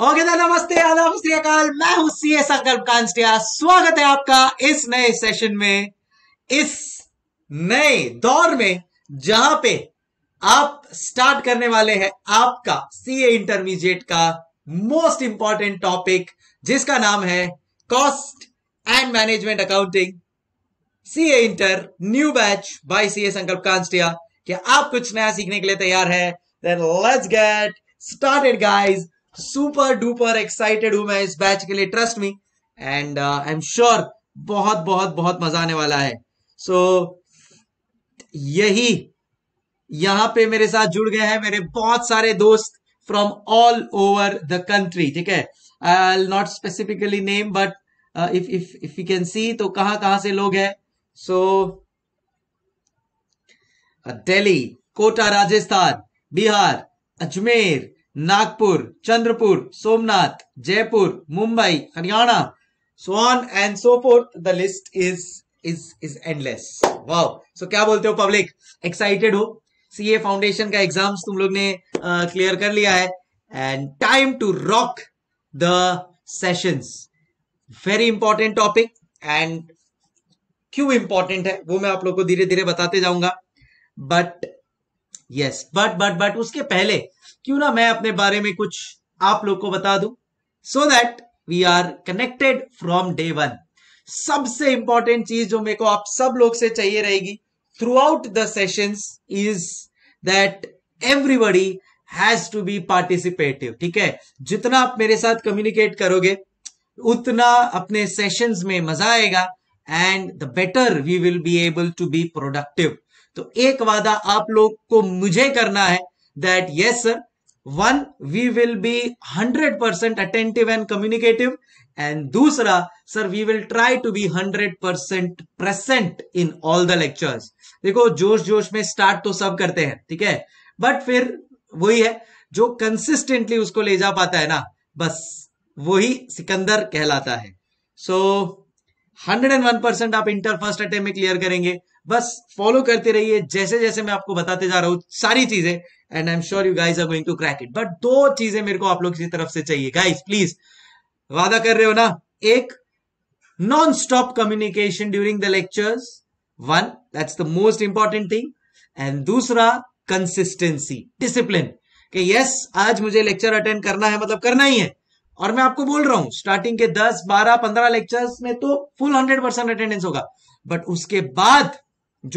Okay okay, तो नमस्ते आदाब अकाल मैं हूं सी एस अकल्प कांस्टिया स्वागत है आपका इस नए सेशन में इस नए दौर में जहां पे आप स्टार्ट करने वाले हैं आपका सी ए इंटरमीडिएट का मोस्ट इंपॉर्टेंट टॉपिक जिसका नाम है cost and management accounting C A inter new batch by C S Sankalp Kanstia क्या आप कुछ नया सीखने के लिए तैयार है then let's get started guys super duper excited हूं मैं इस बैच के लिए trust me and I am sure बहुत बहुत बहुत मजा आने वाला है सो so, यही यहां पे मेरे साथ जुड़ गए हैं मेरे बहुत सारे दोस्त from all over the country ठीक है I not specifically name but if if if you can see तो कहां कहां से लोग हैं so Delhi Kota Rajasthan Bihar Ajmer Nagpur Chandrapur Somnath Jaipur Mumbai Haryana so and Sopore the list is is is endless wow so क्या बोलते हो पब्लिक एक्साइटेड हो excited ho सीए फाउंडेशन का एग्जाम्स तुम लोग ने क्लियर uh, कर लिया है and time to rock the sessions very important topic and क्यों इंपॉर्टेंट है वो मैं आप लोग को धीरे धीरे बताते जाऊंगा but yes but but but उसके पहले क्यों ना मैं अपने बारे में कुछ आप लोग को बता दूं so that we are connected from day one सबसे इंपॉर्टेंट चीज जो मेरे को आप सब लोग से चाहिए रहेगी throughout the sessions is that everybody has to be participative ठीक है जितना आप मेरे साथ कम्युनिकेट करोगे उतना अपने सेशंस में मजा आएगा and the better we will be able to be productive तो एक वादा आप लोग को मुझे करना है that yes sir one we will be hundred percent attentive and communicative and दूसरा sir we will try to be hundred percent present in all the lectures देखो जोश जोश में स्टार्ट तो सब करते हैं ठीक है बट फिर वही है जो कंसिस्टेंटली उसको ले जा पाता है ना बस वही सिकंदर कहलाता है so hundred and one percent आप इंटर फर्स्ट अटेम्प में क्लियर करेंगे बस फॉलो करते रहिए जैसे जैसे मैं आपको बताते जा रहा हूं सारी चीजें and I am sure you guys are going to crack it but दो चीजें मेरे को आप लोग की तरफ से चाहिए गाइज प्लीज वादा कर रहे हो ना एक non stop communication during the lectures one that's the most important thing and दूसरा कंसिस्टेंसी डिसिप्लिन कि यस आज मुझे लेक्चर अटेंड करना है मतलब करना ही है और मैं आपको बोल रहा हूं स्टार्टिंग के 10, 12, 15 लेक्चर्स में तो फुल 100 परसेंट अटेंडेंस होगा बट उसके बाद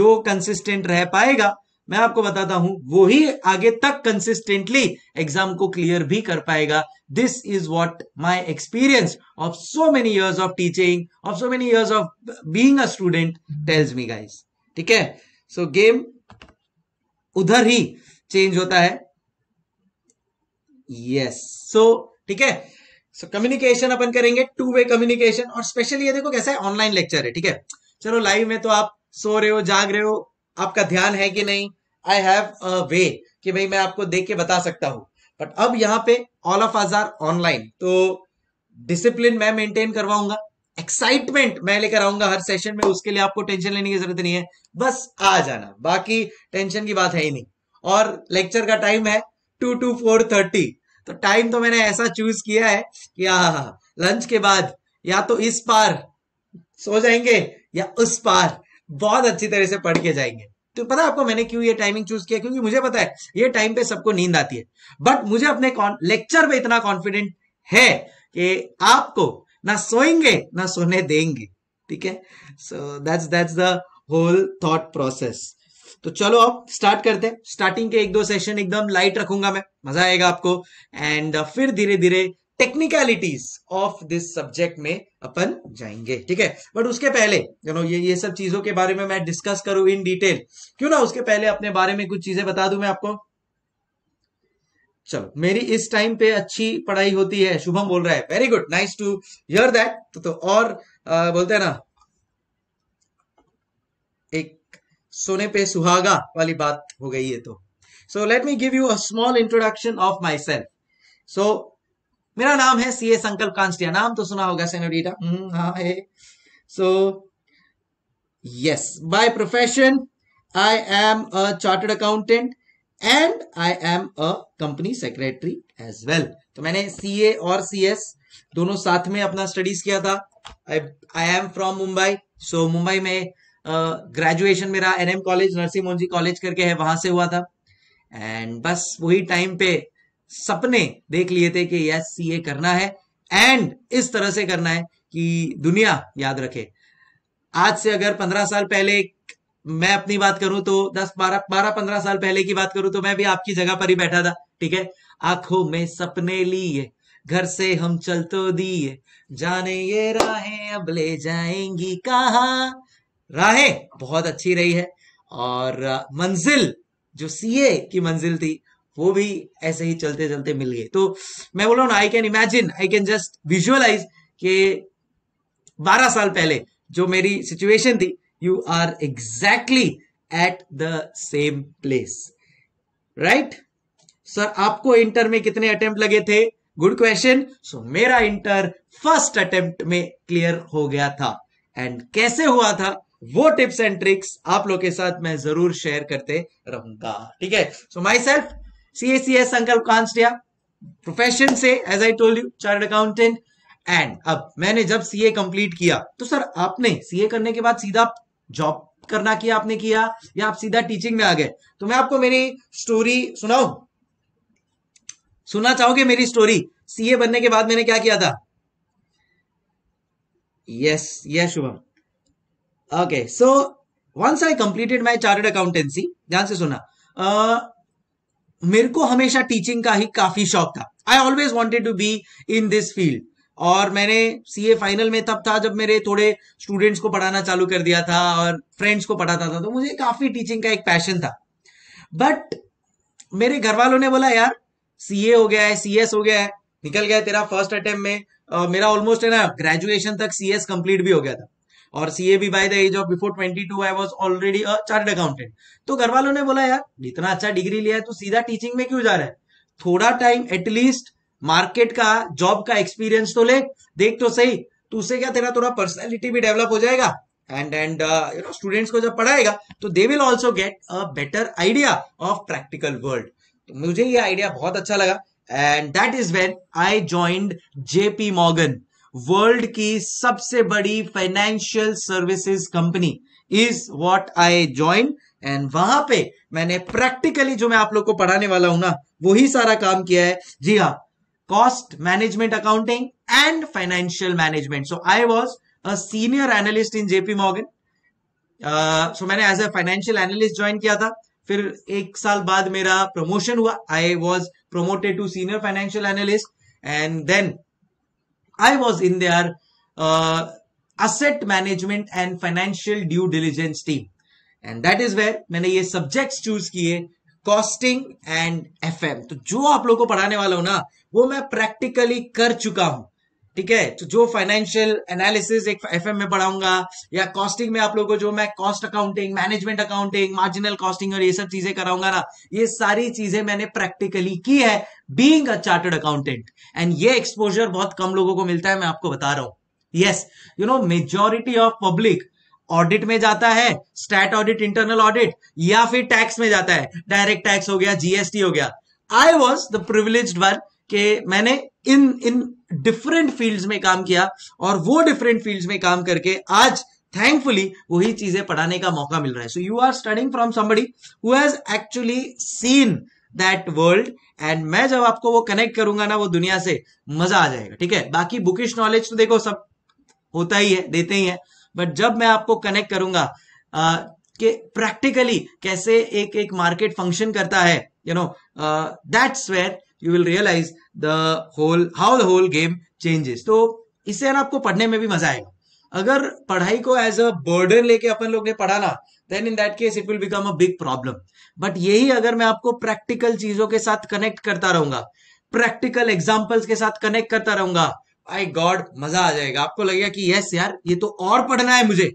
जो कंसिस्टेंट रह पाएगा मैं आपको बताता हूं वो ही आगे तक कंसिस्टेंटली एग्जाम को क्लियर भी कर पाएगा this is what my experience of so many years of teaching of so many years of being a student tells me guys ठीक है सो गेम उधर ही चेंज होता है यस सो ठीक है सो कम्युनिकेशन अपन करेंगे टू वे कम्युनिकेशन और स्पेशली ये देखो कैसा है ऑनलाइन लेक्चर है ठीक है चलो लाइव में तो आप सो रहे हो जाग रहे हो आपका ध्यान है कि नहीं आई हैव अ वे कि भाई मैं आपको देख के बता सकता हूं बट अब यहाँ पे all of us are online तो डिसिप्लिन मैं मेंटेन करवाऊंगा एक्साइटमेंट मैं लेकर आऊंगा हर सेशन में उसके लिए आपको टेंशन लेने की जरूरत नहीं है बस आ जाना बाकी टेंशन की बात है ही नहीं और लेक्चर का टाइम है टू टू फोर थर्टी तो टाइम तो मैंने ऐसा चूज किया है कि हाँ लंच के बाद या तो इस पार सो जाएंगे या उस पार बहुत अच्छी तरह से पढ़ के जाएंगे तो पता है आपको मैंने क्यों ये टाइमिंग चूज किया क्योंकि मुझे पता है ये टाइम पे सबको नींद आती है बट मुझे अपने लेक्चर पे इतना कॉन्फिडेंट है कि आपको ना सोएंगे ना सोने देंगे ठीक है so that's that's the whole thought process तो चलो आप स्टार्ट करते हैं स्टार्टिंग के एक दो सेशन एकदम लाइट रखूंगा मैं मजा आएगा आपको एंड फिर धीरे धीरे टेक्निकलिटीज ऑफ दिस सब्जेक्ट में अपन जाएंगे ठीक है बट उसके पहले नो ये ये सब चीजों के बारे में मैं डिस्कस करूं इन डिटेल क्यों ना उसके पहले अपने बारे में कुछ चीजें बता दूं मैं आपको चलो मेरी इस टाइम पे अच्छी पढ़ाई होती है शुभम बोल रहा है very good nice to hear that तो, तो और आ, बोलते हैं ना एक सोने पे सुहागा वाली बात हो गई है तो so let me give you a small introduction of myself सो मेरा नाम है सी ए संकल्प कांस्टिया नाम तो सुना होगा सेनो डीटा so yes by profession I am a chartered accountant and I am a company secretary as well तो मैंने सी ए और सी एस दोनों साथ में अपना स्टडीज किया था I am from Mumbai so Mumbai में ग्रेजुएशन uh, मेरा NM college Narsee Monjee college करके है वहां से हुआ था एंड बस वही टाइम पे सपने देख लिए थे कि यस सी ए करना है एंड इस तरह से करना है कि दुनिया याद रखे आज से अगर पंद्रह साल पहले मैं अपनी बात करूं तो दस बारह बारह पंद्रह साल पहले की बात करूं तो मैं भी आपकी जगह पर ही बैठा था ठीक है आंखों में सपने लिए घर से हम चल तो दिए जाने ये राहें अब ले जाएंगी कहा राहें बहुत अच्छी रही है और मंजिल जो सीए की मंजिल थी वो भी ऐसे ही चलते चलते मिल गए तो मैं बोल रहा हूँ I can imagine I can just visualise के बारह साल पहले जो मेरी सिचुएशन थी you are exactly at the same place right sir आपको इंटर में कितने अटेम्प्ट लगे थे गुड क्वेश्चन सो मेरा इंटर फर्स्ट अटेम्प्ट में क्लियर हो गया था एंड कैसे हुआ था वो टिप्स एंड ट्रिक्स आप लोग के साथ मैं जरूर शेयर करते रहूंगा ठीक है सो माई सेल्फ सी अंकल C S Sankalp Kanstia profession से as I told you chartered accountant and अब मैंने जब सीए कंप्लीट किया तो सर आपने सीए करने के बाद सीधा जॉब करना किया आपने किया या आप सीधा टीचिंग में आ गए तो मैं आपको मेरी स्टोरी सुनाऊ सुनना चाहोगे मेरी स्टोरी सीए बनने के बाद मैंने क्या किया था yes yes Shubham okay so once I completed my chartered accountancy ध्यान से सुना मेरे को हमेशा टीचिंग का ही काफी शौक था I always wanted to be in this field और मैंने सी ए फाइनल में तब था जब मेरे थोड़े स्टूडेंट्स को पढ़ाना चालू कर दिया था और फ्रेंड्स को पढ़ाता था तो मुझे काफी टीचिंग का एक पैशन था बट मेरे घर वालों ने बोला यार सीए हो गया है सीएस हो गया है निकल गया तेरा फर्स्ट अटेम्प्ट में uh, मेरा ऑलमोस्ट है ना ग्रेजुएशन तक सी एस कंप्लीट भी हो गया था और सीएबी by the age of before two I was already a chartered accountant तो घर वालों ने बोला यार इतना अच्छा डिग्री लिया है तो सीधा टीचिंग में क्यों जा रहा है थोड़ा टाइम एटलीस्ट मार्केट का जॉब का एक्सपीरियंस तो ले देख तो सही तो उससे क्या तेरा थोड़ा पर्सनैलिटी भी डेवलप हो जाएगा and and you know students को जब पढ़ाएगा तो they will also get a better idea of practical world तो मुझे ये आइडिया बहुत अच्छा लगा and that is when I joined JP Morgan world की सबसे बड़ी financial services company is what I join and वहां पे मैंने प्रैक्टिकली जो मैं आप लोग को पढ़ाने वाला हूं ना वही सारा काम किया है जी हाँ cost management accounting and financial management so I was a senior analyst in JP Morgan so मैंने as a financial analyst join किया था फिर एक साल बाद मेरा प्रमोशन हुआ I was promoted to senior financial analyst and then I was in their uh, asset management and financial due diligence team. And that is where मैंने ये सब्जेक्ट्स चूज किए कॉस्टिंग एंड एफ तो जो आप लोगों को पढ़ाने वाला हूं ना वो मैं प्रैक्टिकली कर चुका हूं ठीक है तो जो फाइनेंशियल एनालिसिस एक एफ में पढ़ाऊंगा या कॉस्टिंग में आप लोगों को जो मैं cost accounting management accounting marginal costing और ये सब चीजें कराऊंगा ना ये सारी चीजें मैंने प्रैक्टिकली की है being a chartered accountant and ये एक्सपोजर बहुत कम लोगों को मिलता है मैं आपको बता रहा हूं yes you know majority of public audit में जाता है स्टैट ऑडिट इंटरनल ऑडिट या फिर टैक्स में जाता है डायरेक्ट टैक्स हो गया जीएसटी हो गया I was the privilege one के मैंने इन इन डिफरेंट फील्ड्स में काम किया और वो डिफरेंट फील्ड्स में काम करके आज थैंकफुली वही चीजें पढ़ाने का मौका मिल रहा है so you are studying from somebody who has actually seen that world and मैं जब आपको वो कनेक्ट करूंगा ना वो दुनिया से मजा आ जाएगा ठीक है बाकी बुकिश नॉलेज तो देखो सब होता ही है देते ही है बट जब मैं आपको कनेक्ट करूंगा आ, कि प्रैक्टिकली कैसे एक एक मार्केट फंक्शन करता है you know that's where you will realise the whole how the whole game changes तो इससे ना आपको पढ़ने में भी मजा आएगा अगर पढ़ाई को एज अ बर्डन लेके अपन लोग ने पढ़ाना then in that case it will become a big problem but यही अगर मैं आपको प्रैक्टिकल चीजों के साथ कनेक्ट करता रहूंगा प्रैक्टिकल एग्जाम्पल्स के साथ कनेक्ट करता रहूंगा आई गॉड मजा आ जाएगा आपको लगेगा कि यस यार ये तो और पढ़ना है मुझे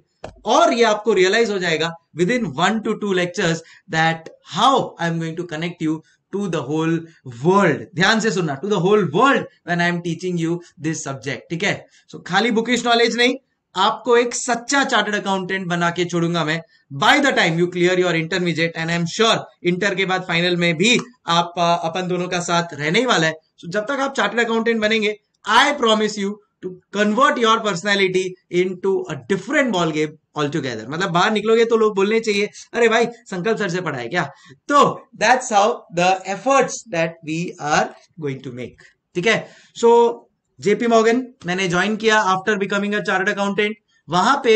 और ये आपको रियलाइज हो जाएगा within one to two lectures that how I am going to connect you to the whole world ध्यान से सुनना to the whole world when I am teaching you this subject ठीक है सो खाली बुकिश नॉलेज नहीं आपको एक सच्चा चार्टर्ड अकाउंटेंट बना के छोड़ूंगा मैं by the time you clear your intermediate and I am sure inter के बाद फाइनल में भी आप अपन दोनों का साथ रहने ही वाला है so, जब तक आप चार्टर्ड अकाउंटेंट बनेंगे I promise you to convert your personality into a different ball game all together मतलब बाहर निकलोगे तो लोग बोलने चाहिए अरे भाई संकल्प सर से पढ़ाए क्या तो that's how the efforts that we are going to make ठीक है सो जेपी मॉगन मैंने ज्वाइन किया after becoming a chartered accountant वहां पे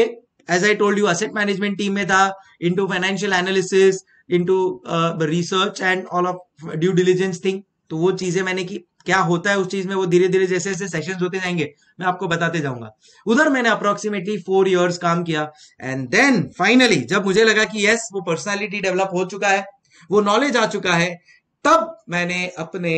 as I told you asset management team में था into financial analysis into research and all of due diligence thing तो वो चीजें मैंने की क्या होता है उस चीज में वो धीरे धीरे जैसे जैसे सेशन होते जाएंगे मैं आपको बताते जाऊंगा उधर मैंने अप्रोक्सीमेटली फोर ईयर्स काम किया एंड देन फाइनली जब मुझे लगा कि यस वो पर्सनालिटी डेवलप हो चुका है वो नॉलेज आ चुका है तब मैंने अपने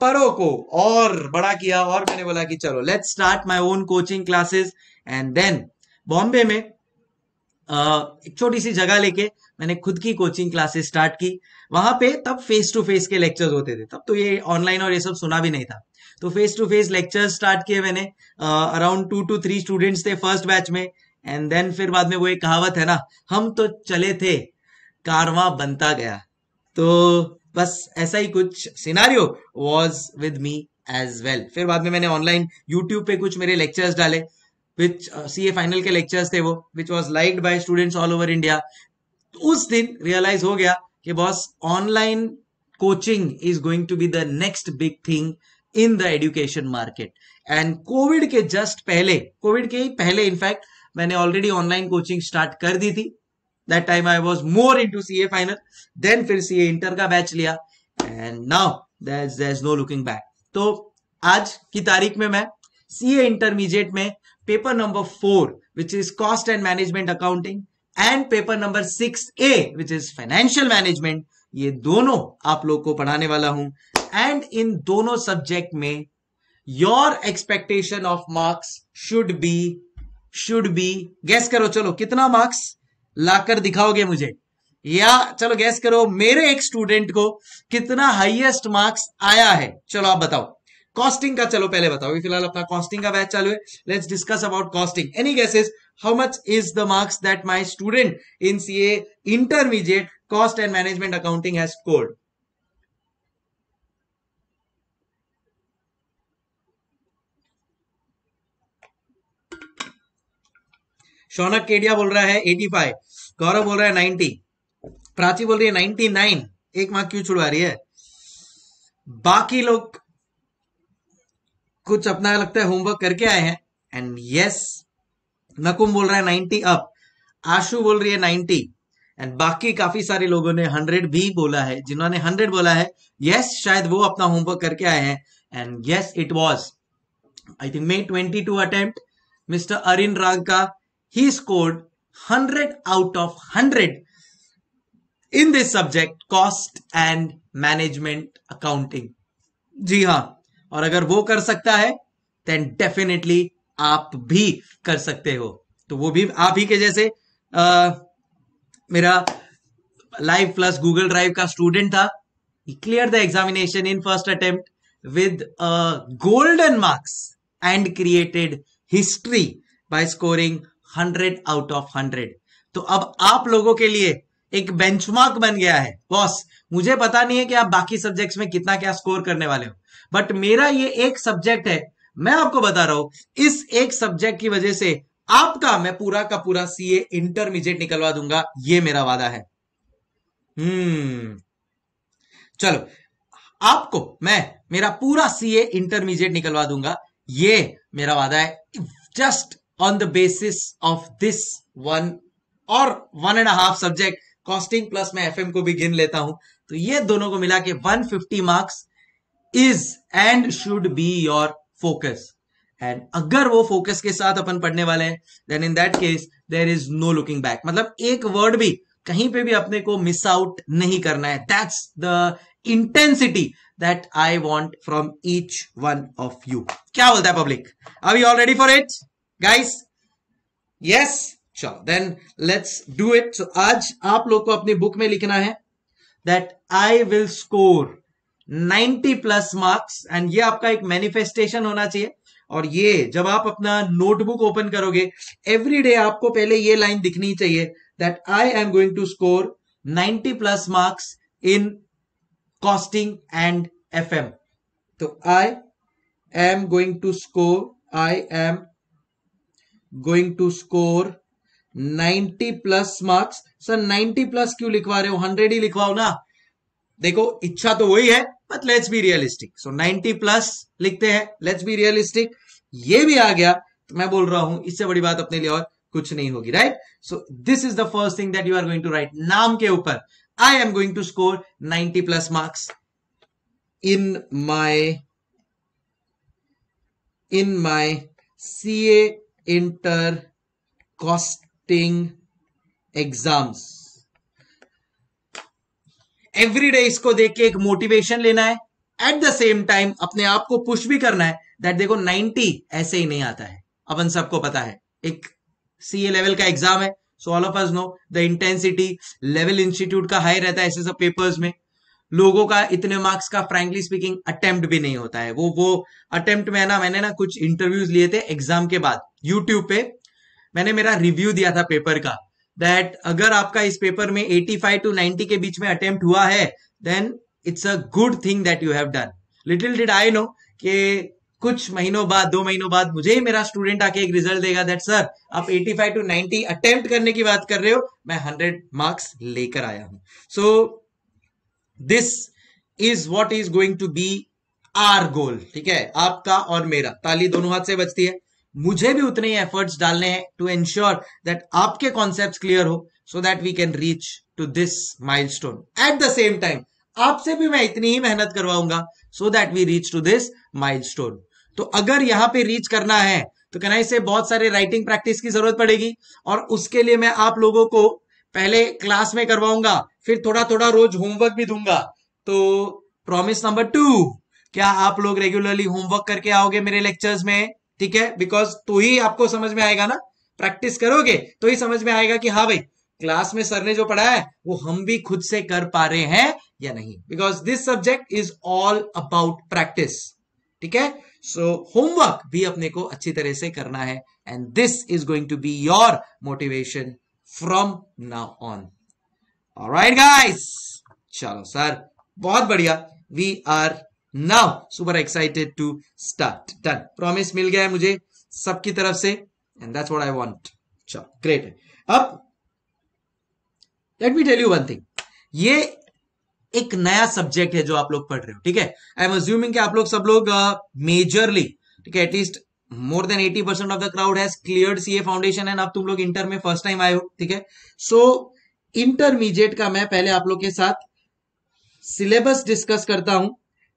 परों को और बड़ा किया और मैंने बोला कि चलो let's start my own coaching classes and then Bombay में एक छोटी सी जगह लेके मैंने खुद की कोचिंग क्लासेस स्टार्ट की वहां पे तब फेस टू फेस के लेक्चर्स होते थे तब तो ये ऑनलाइन और ये सब सुना भी नहीं था तो face to face lecture start किए मैंने around two two three students थे फर्स्ट बैच में एंड देन फिर बाद में वो एक कहावत है ना हम तो चले थे कारवा बनता गया तो बस ऐसा ही कुछ scenario was with me as well फिर बाद में मैंने ऑनलाइन यूट्यूब पे कुछ मेरे लेक्चर्स डाले विच सी ए फाइनल के लेक्चर्स थे वो which was like by students all over India उस दिन रियलाइज हो गया कि boss online coaching is going to be the next big thing in the education market and Covid के जस्ट पहले कोविड के ही पहले इनफैक्ट मैंने ऑलरेडी ऑनलाइन कोचिंग स्टार्ट कर दी थी that time I was more into C A final then फिर सीए इंटर का बैच लिया and now there no looking back तो आज की तारीख में मैं सी ए इंटरमीडिएट में paper number four which is cost and management accounting and paper number six A which is financial management ये दोनों आप लोग को पढ़ाने वाला हूं एंड इन दोनों सब्जेक्ट में your expectation of marks should be should be guess करो चलो कितना मार्क्स लाकर दिखाओगे मुझे या चलो गैस करो मेरे एक स्टूडेंट को कितना हाईएस्ट मार्क्स आया है चलो आप बताओ कॉस्टिंग का चलो पहले बताओ फिलहाल अपना कॉस्टिंग का बैच चालू है let's discuss about costing any guesses how much is the marks that my student in CA intermediate cost and management accounting has scored. Shaunak Kedia बोल रहा है 85, गौरव बोल रहा है 90, प्राची बोल रही है 99, एक मार्क क्यों छुड़वा रही है बाकी लोग कुछ अपना लगता है होमवर्क करके आए हैं एंड यस yes, नकुम बोल रहा है नाइनटी अप आशु बोल रही है नाइनटी एंड बाकी काफी सारे लोगों ने हंड्रेड भी बोला है जिन्होंने हंड्रेड बोला है यस yes, शायद वो अपना होमवर्क करके आए हैं and yes it was I think May twenty two attempt mister Arin Raag का ही scored hundred out of hundred in this subject cost and management accounting जी हाँ और अगर वो कर सकता है देन डेफिनेटली आप भी कर सकते हो तो वो भी आप ही के जैसे आ, मेरा लाइव प्लस गूगल ड्राइव का स्टूडेंट था clear the examination in first attempt with golden marks and created history by scoring hundred out of hundred तो अब आप लोगों के लिए एक बेंचमार्क बन गया है बॉस मुझे पता नहीं है कि आप बाकी सब्जेक्ट्स में कितना क्या स्कोर करने वाले हो बट मेरा ये एक सब्जेक्ट है मैं आपको बता रहा हूं इस एक सब्जेक्ट की वजह से आपका मैं पूरा का पूरा सीए इंटरमीडिएट निकलवा दूंगा ये मेरा वादा है हम्म चलो आपको मैं मेरा पूरा सीए इंटरमीडिएट निकलवा दूंगा ये मेरा वादा है just on the basis of this one और one and half subject costing plus मैं एफएम को भी गिन लेता हूं तो ये दोनों को मिला के one marks is and should be your focus and अगर वो फोकस के साथ अपन पढ़ने वाले हैं then in that case there is no looking back मतलब एक वर्ड भी कहीं पे भी अपने को मिस आउट नहीं करना है that's the intensity that I want from each one of you क्या बोलता है public are you all ready for it guys yes चलो देन लेट्स डू इट आज आप लोग को अपनी बुक में लिखना है that I will score 90 plus marks and ये आपका एक मैनिफेस्टेशन होना चाहिए और ये जब आप अपना नोटबुक ओपन करोगे एवरी डे आपको पहले ये लाइन दिखनी चाहिए that I am going to score 90 plus marks in costing and F तो I am going to score I am going to score 90 plus marks sir 90 plus क्यों लिखवा रहे हो 100 ही लिखवाओ ना देखो इच्छा तो वही है but let's be realistic so 90 plus लिखते हैं लेट्स बी रियलिस्टिक ये भी आ गया तो मैं बोल रहा हूं इससे बड़ी बात अपने लिए और कुछ नहीं होगी right so this is the first thing that you are going to write नाम के ऊपर I am going to score 90 plus marks in my in my C A inter costing exams every day इसको देख के एक motivation लेना है eight the same time अपने आप को पुश भी करना है दैट देखो 90 ऐसे ही नहीं आता है अपन सबको पता है एक ए लेवल का एग्जाम है so all of us know the intensity level institute का हाई रहता है ऐसे सब पेपर्स में लोगों का इतने मार्क्स का फ्रेंकली स्पीकिंग अटेम्प्ट भी नहीं होता है वो वो अटेम्प्ट में ना मैंने ना कुछ इंटरव्यूज लिए थे एग्जाम के बाद यूट्यूब पे मैंने मेरा रिव्यू दिया था पेपर का दैट अगर आपका इस पेपर में 85 टू 90 के बीच में अटेम्प्ट हुआ है then it's a good thing that you have done little did I know कि कुछ महीनों बाद दो महीनों बाद मुझे ही मेरा स्टूडेंट आके एक रिजल्ट देगा दैट सर आप 85 टू 90 अटेम्प्ट करने की बात कर रहे हो मैं 100 मार्क्स लेकर आया हूं so this is what is going to be our goal ठीक है आपका और मेरा ताली दोनों हाथ से बचती है मुझे भी उतने ही एफर्ट्स डालने हैं टू एंश्योर दैट आपके कॉन्सेप्ट क्लियर हो so that we can reach to this milestone at the same time आपसे भी मैं इतनी ही मेहनत करवाऊंगा so that we reach to this milestone तो अगर यहां पे रीच करना है तो कहना इसे बहुत सारे राइटिंग प्रैक्टिस की जरूरत पड़ेगी और उसके लिए मैं आप लोगों को पहले क्लास में करवाऊंगा फिर थोड़ा थोड़ा रोज होमवर्क भी दूंगा तो प्रॉमिस नंबर टू क्या आप लोग रेगुलरली होमवर्क करके आओगे मेरे लेक्चर्स में ठीक है बिकॉज तो ही आपको समझ में आएगा ना प्रैक्टिस करोगे तो ही समझ में आएगा कि हाँ भाई क्लास में सर ने जो पढ़ाया है वो हम भी खुद से कर पा रहे हैं या नहीं because this subject is all about practice ठीक है सो होमवर्क भी अपने को अच्छी तरह से करना है and this is going to be your motivation from now on right guys चलो सर बहुत बढ़िया we are now super excited to start done promise मिल गया है मुझे सबकी तरफ से and that's what I want चलो ग्रेट है अब let me tell you one thing ये एक नया सब्जेक्ट है जो आप लोग पढ़ रहे हो ठीक है आई एम अज्यूमिंग कि आप लोग सब लोग मेजरली ठीक है at least more than 80 percent of the crowd has clear a foundation and अब तुम लोग इंटर में फर्स्ट टाइम आए हो ठीक है सो इंटरमीडिएट का मैं पहले आप लोग के साथ सिलेबस डिस्कस करता हूं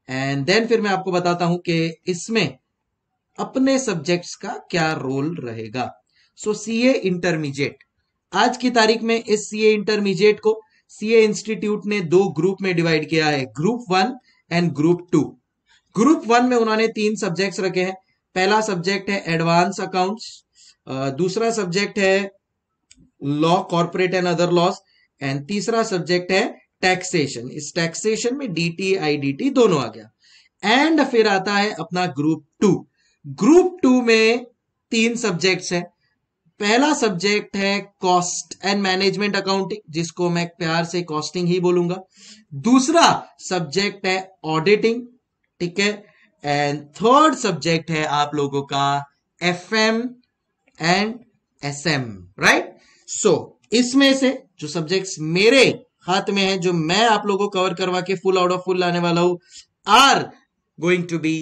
एंड देन फिर मैं आपको बताता हूं कि इसमें अपने सब्जेक्ट्स का क्या रोल रहेगा सो सी ए इंटरमीडिएट आज की तारीख में इस सी ए इंटरमीडिएट को सी ए इंस्टीट्यूट ने दो ग्रुप में डिवाइड किया है group one and group two group one में उन्होंने तीन सब्जेक्ट्स रखे हैं पहला सब्जेक्ट है एडवांस अकाउंट्स दूसरा सब्जेक्ट है law corporate and other laws एंड तीसरा सब्जेक्ट है टैक्सेशन इस टैक्सेशन में डीटी आईडीटी दोनों आ गया एंड फिर आता है अपना ग्रुप टू ग्रुप टू में तीन सब्जेक्ट्स हैं पहला सब्जेक्ट है कॉस्ट एंड मैनेजमेंट अकाउंटिंग जिसको मैं प्यार से कॉस्टिंग ही बोलूंगा दूसरा सब्जेक्ट है ऑडिटिंग ठीक है एंड थर्ड सब्जेक्ट है आप लोगों का F M and S M right so इसमें से जो सब्जेक्ट्स मेरे हाथ में है जो मैं आप लोगों को कवर करवा के फुल आउट ऑफ फुल लाने वाला हूं are going to be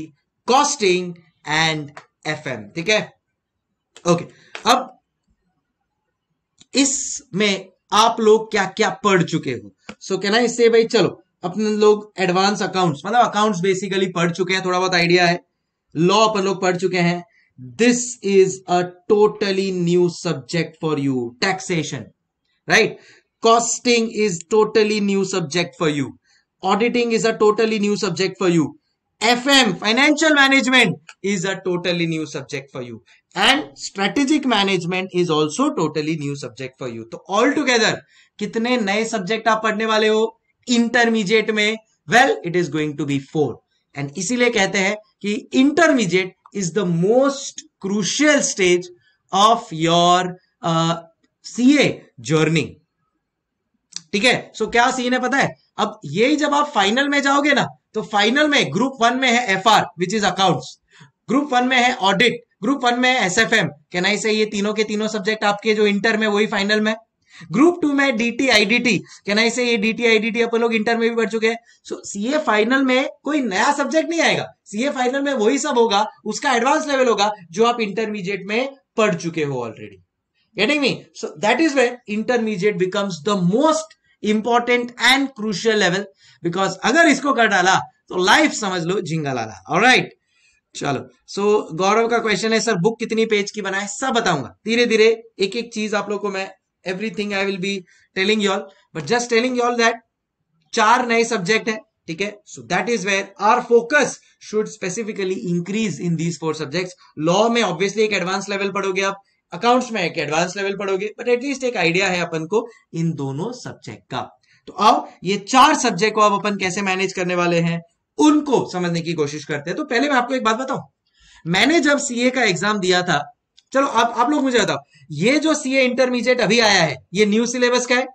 costing and F ठीक है ओके okay, अब इसमें आप लोग क्या क्या पढ़ चुके हो सो कहना इससे भाई चलो अपने लोग एडवांस अकाउंट्स मतलब अकाउंट्स बेसिकली पढ़ चुके हैं थोड़ा बहुत आइडिया है लॉ अपन लोग पढ़ चुके हैं this is a totally new subject for you taxation right costing is totally new subject for you auditing is a totally new subject for you fm financial management is a totally new subject for you and strategic management is also totally new subject for you तो all together कितने नए subject आप पढ़ने वाले हो intermediate में well it is going to be four and इसीलिए कहते हैं कि intermediate is the most crucial stage of your C A journey ठीक है सो क्या सीन है पता है अब यही जब आप फाइनल में जाओगे ना तो फाइनल में ग्रुप वन में है F R which is account group one में है ऑडिट ग्रुप वन में एस एफ एम कहना ही सही ये तीनों के तीनों सब्जेक्ट आपके जो इंटर में वही फाइनल में ग्रुप टू में डी टी कहना D T I D T अपन लोग इंटर में भी पढ़ चुके हैं सो ए फाइनल में कोई नया सब्जेक्ट नहीं आएगा सीए फाइनल में वही सब होगा उसका एडवांस लेवल होगा जो आप इंटरमीडिएट में पढ़ चुके हो already getting me so that is way intermediate becomes the most important and crucial level because अगर इसको कर डाला तो लाइफ समझ लो झिंगा लाला और राइट चलो सो so, गौरव का क्वेश्चन है सर बुक कितनी पेज की बनाए सब बताऊंगा धीरे धीरे एक एक चीज आप लोग को मैं everything I will be telling you all but just telling you all that चार नए सब्जेक्ट है ठीक है so that is where our focus should specifically increase in these four subject law में ऑब्वियसली एक एडवांस लेवल पढ़ोगे आप अकाउंट्स में एक एडवांस लेवल पढ़ोगे बट एटलीस्ट एक आइडिया है अपन को इन दोनों सब्जेक्ट का तो आओ ये चार सब्जेक्ट को अब अपन कैसे मैनेज करने वाले हैं उनको समझने की कोशिश करते हैं तो पहले मैं आपको एक बात बताऊं मैंने जब सीए का एग्जाम दिया था चलो आप आप लोग मुझे बताओ ये जो सीए इंटरमीडिएट अभी आया है ये न्यू सिलेबस का है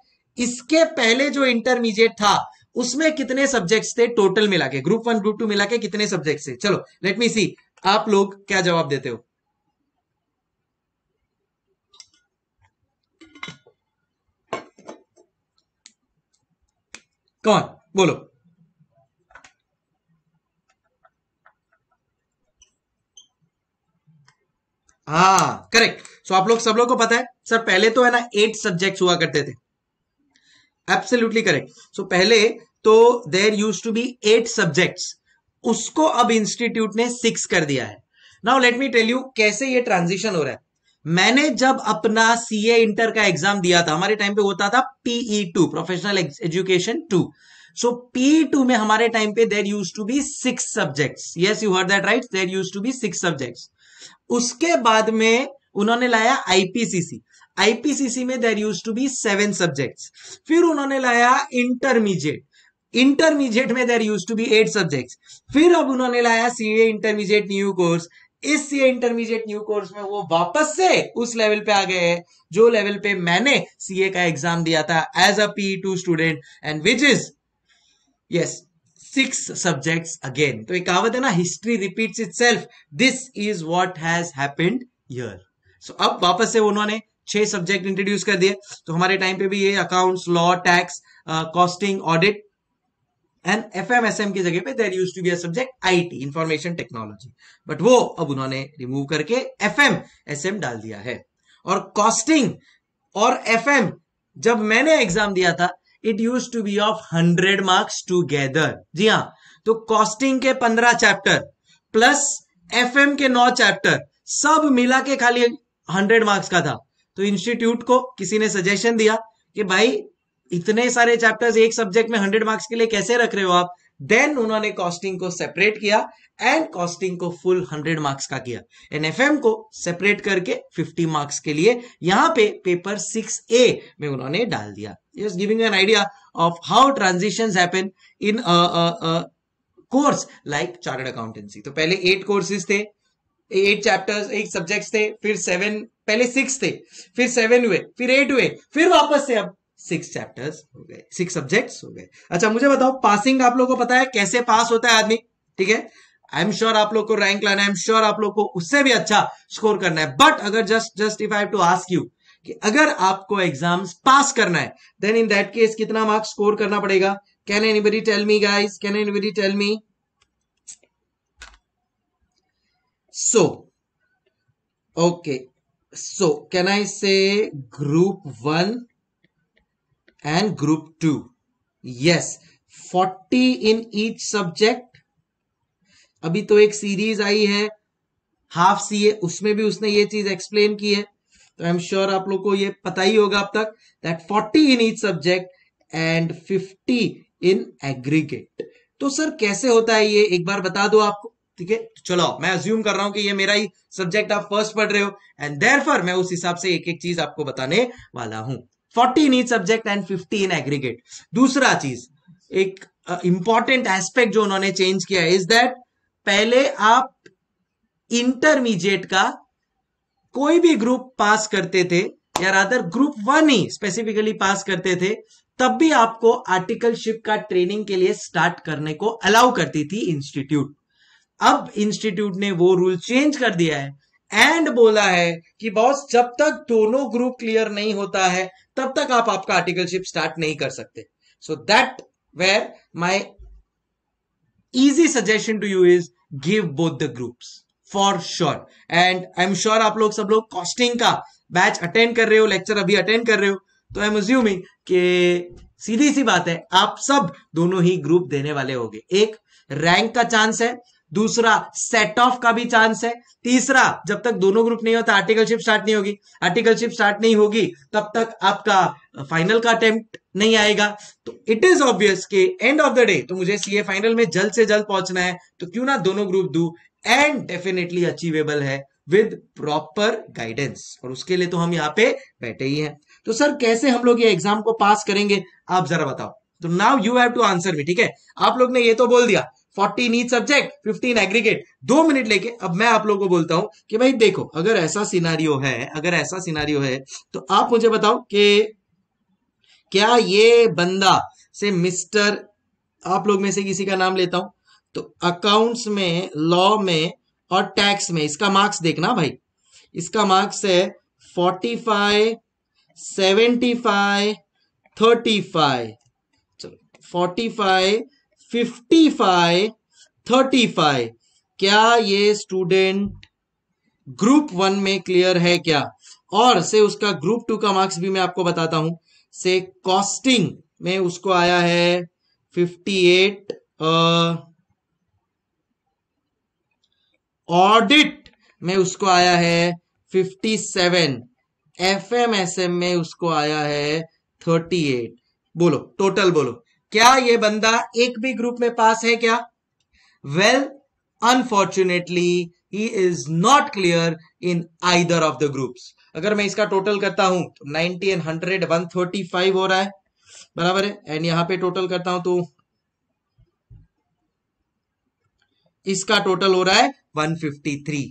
इसके पहले जो इंटरमीडिएट था उसमें कितने सब्जेक्ट्स थे टोटल मिला के ग्रुप वन ग्रुप टू मिला के कितने सब्जेक्ट थे चलो लेट मी सी आप लोग क्या जवाब देते हो कौन बोलो हाँ करेक्ट सो so, आप लोग सब लोग को पता है सर पहले तो है ना एट सब्जेक्ट हुआ करते थे एब्सोल्यूटली करेक्ट सो पहले तो there use to be eight subjects उसको अब इंस्टीट्यूट ने सिक्स कर दिया है now let me tell you कैसे ये ट्रांजिशन हो रहा है मैंने जब अपना सी ए इंटर का एग्जाम दिया था हमारे टाइम पे होता था PE two professional education two so P two में हमारे टाइम पे there use to be six subjects yes you hear that right there use to be six subjects उसके बाद में उन्होंने लाया आईपीसीसी आईपीसीसी में there use to be seven subjects फिर उन्होंने लाया इंटरमीडिएट इंटरमीडिएट में there use to be eight subjects फिर अब उन्होंने लाया सीए इंटरमीडिएट न्यू कोर्स इस ये इंटरमीडिएट न्यू कोर्स में वो वापस से उस लेवल पे आ गए हैं जो लेवल पे मैंने सीए का एग्जाम दिया था as a P two student and which is yes six subjects again तो एक कहावत है ना history repeats self this is what has happened here so अब वापस से उन्होंने छह सब्जेक्ट इंट्रोड्यूस कर दिए तो हमारे टाइम पे भी ये accounts law tax costing audit and F M S M की जगह पे there use to be subject I T information technology but वो अब उन्होंने रिमूव करके एफ एम एस एम डाल दिया है और कॉस्टिंग और एफ एम जब मैंने एग्जाम दिया था it used to be of hundred marks together जी हाँ तो कॉस्टिंग के पंद्रह चैप्टर प्लस एफ एम के नौ चैप्टर सब मिला के खाली हंड्रेड मार्क्स का था तो इंस्टीट्यूट को किसी ने सजेशन दिया कि भाई इतने सारे चैप्टर्स एक सब्जेक्ट में हंड्रेड मार्क्स के लिए कैसे रख रहे हो आप देन उन्होंने कॉस्टिंग को सेपरेट किया एंड कॉस्टिंग को फुल हंड्रेड मार्क्स का किया एन एफ एम को सेपरेट करके फिफ्टी मार्क्स के लिए यहां पे पेपर सिक्स ए में उन्होंने डाल दिया giving an idea of how transition happen in course like chartered accountancy तो पहले एट कोर्सेज थे एट चैप्टर्स एक सब्जेक्ट थे फिर सेवन पहले सिक्स थे फिर सेवन हुए फिर एट हुए फिर वापस से अब सिक्स चैप्टर्स हो गए सिक्स सब्जेक्ट्स हो गए अच्छा मुझे बताओ पासिंग आप लोगों को पता है कैसे पास होता है आदमी ठीक है आई एम श्योर आप लोग को रैंक लाना है आई एम श्योर आप लोग को उससे भी अच्छा स्कोर करना है बट अगर just just if I to ask you कि अगर आपको एग्जाम पास करना है देन इन दैट केस कितना मार्क्स स्कोर करना पड़ेगा can anybody tell me guys can anybody tell me so okay so can I say group one and group 2 yes 40 in each subject अभी तो एक series आई है half C ए उसमें भी उसने ये चीज एक्सप्लेन की है तो आई एम श्योर आप लोग को ये पता ही होगा अब तक that 40 in each subject and 50 in aggregate तो सर कैसे होता है ये एक बार बता दो आपको ठीक है चलो मैं अज्यूम कर रहा हूं कि ये मेरा ही सब्जेक्ट आप फर्स्ट पढ़ रहे हो एंड देर मैं उस हिसाब से एक एक चीज आपको बताने वाला हूं forty in each subject and fifty in aggregate दूसरा चीज एक इंपॉर्टेंट uh, एस्पेक्ट जो उन्होंने चेंज किया इज दैट पहले आप इंटरमीडिएट का कोई भी ग्रुप पास करते थे या अदर ग्रुप वन ही स्पेसिफिकली पास करते थे तब भी आपको आर्टिकलशिप का ट्रेनिंग के लिए स्टार्ट करने को अलाउ करती थी इंस्टीट्यूट अब इंस्टीट्यूट ने वो रूल चेंज कर दिया है एंड बोला है कि बॉस जब तक दोनों ग्रुप क्लियर नहीं होता है तब तक आप आपका आर्टिकलशिप स्टार्ट नहीं कर सकते so that where my suggestion to you is give both the group for sure and I am sure आप लोग सब लोग कॉस्टिंग का बैच अटेंड कर रहे हो लेक्चर अभी अटेंड कर रहे हो तो आई एम अज्यूमिंग के सीधी सी बात है आप सब दोनों ही ग्रुप देने वाले होंगे एक रैंक का चांस है दूसरा सेट ऑफ का भी चांस है तीसरा जब तक दोनों ग्रुप नहीं होता आर्टिकलशिप स्टार्ट नहीं होगी आर्टिकलशिप स्टार्ट नहीं होगी तब तक आपका फाइनल का अटेम्प्ट नहीं आएगा तो इट इज ऑब्वियस कि एंड ऑफ द डे तो मुझे सीए फाइनल में जल्द से जल्द पहुंचना है तो क्यों ना दोनों ग्रुप दू एंड डेफिनेटली अचीवेबल है विद प्रॉपर गाइडेंस और उसके लिए तो हम यहाँ पे बैठे ही हैं तो सर कैसे हम लोग ये एग्जाम को पास करेंगे आप जरा बताओ तो now you have to answer भी ठीक है आप लोग ने ये तो बोल दिया fourteen each subject fifteen aggregate दो मिनट लेके अब मैं आप लोगों को बोलता हूं कि भाई देखो अगर ऐसा सिनारियो है अगर ऐसा सिनारियो है तो आप मुझे बताओ कि क्या ये बंदा से मिस्टर आप लोग में से किसी का नाम लेता हूं तो अकाउंट्स में लॉ में और टैक्स में इसका मार्क्स देखना भाई इसका मार्क्स है forty five seventy five thirty five चलो forty five fifty five thirty five क्या ये स्टूडेंट ग्रुप वन में क्लियर है क्या और से उसका ग्रुप टू का मार्क्स भी मैं आपको बताता हूं से कॉस्टिंग में उसको आया है फिफ्टी एट ऑडिट में उसको आया है fifty seven F M S M में उसको आया है थर्टी एट बोलो टोटल बोलो क्या ये बंदा एक भी ग्रुप में पास है क्या well unfortunately he is not clear in either of the groups अगर मैं इसका टोटल करता हूं तो 90 एंड 100 135 हो रहा है बराबर है एंड यहां पे टोटल करता हूं तो इसका टोटल हो रहा है 153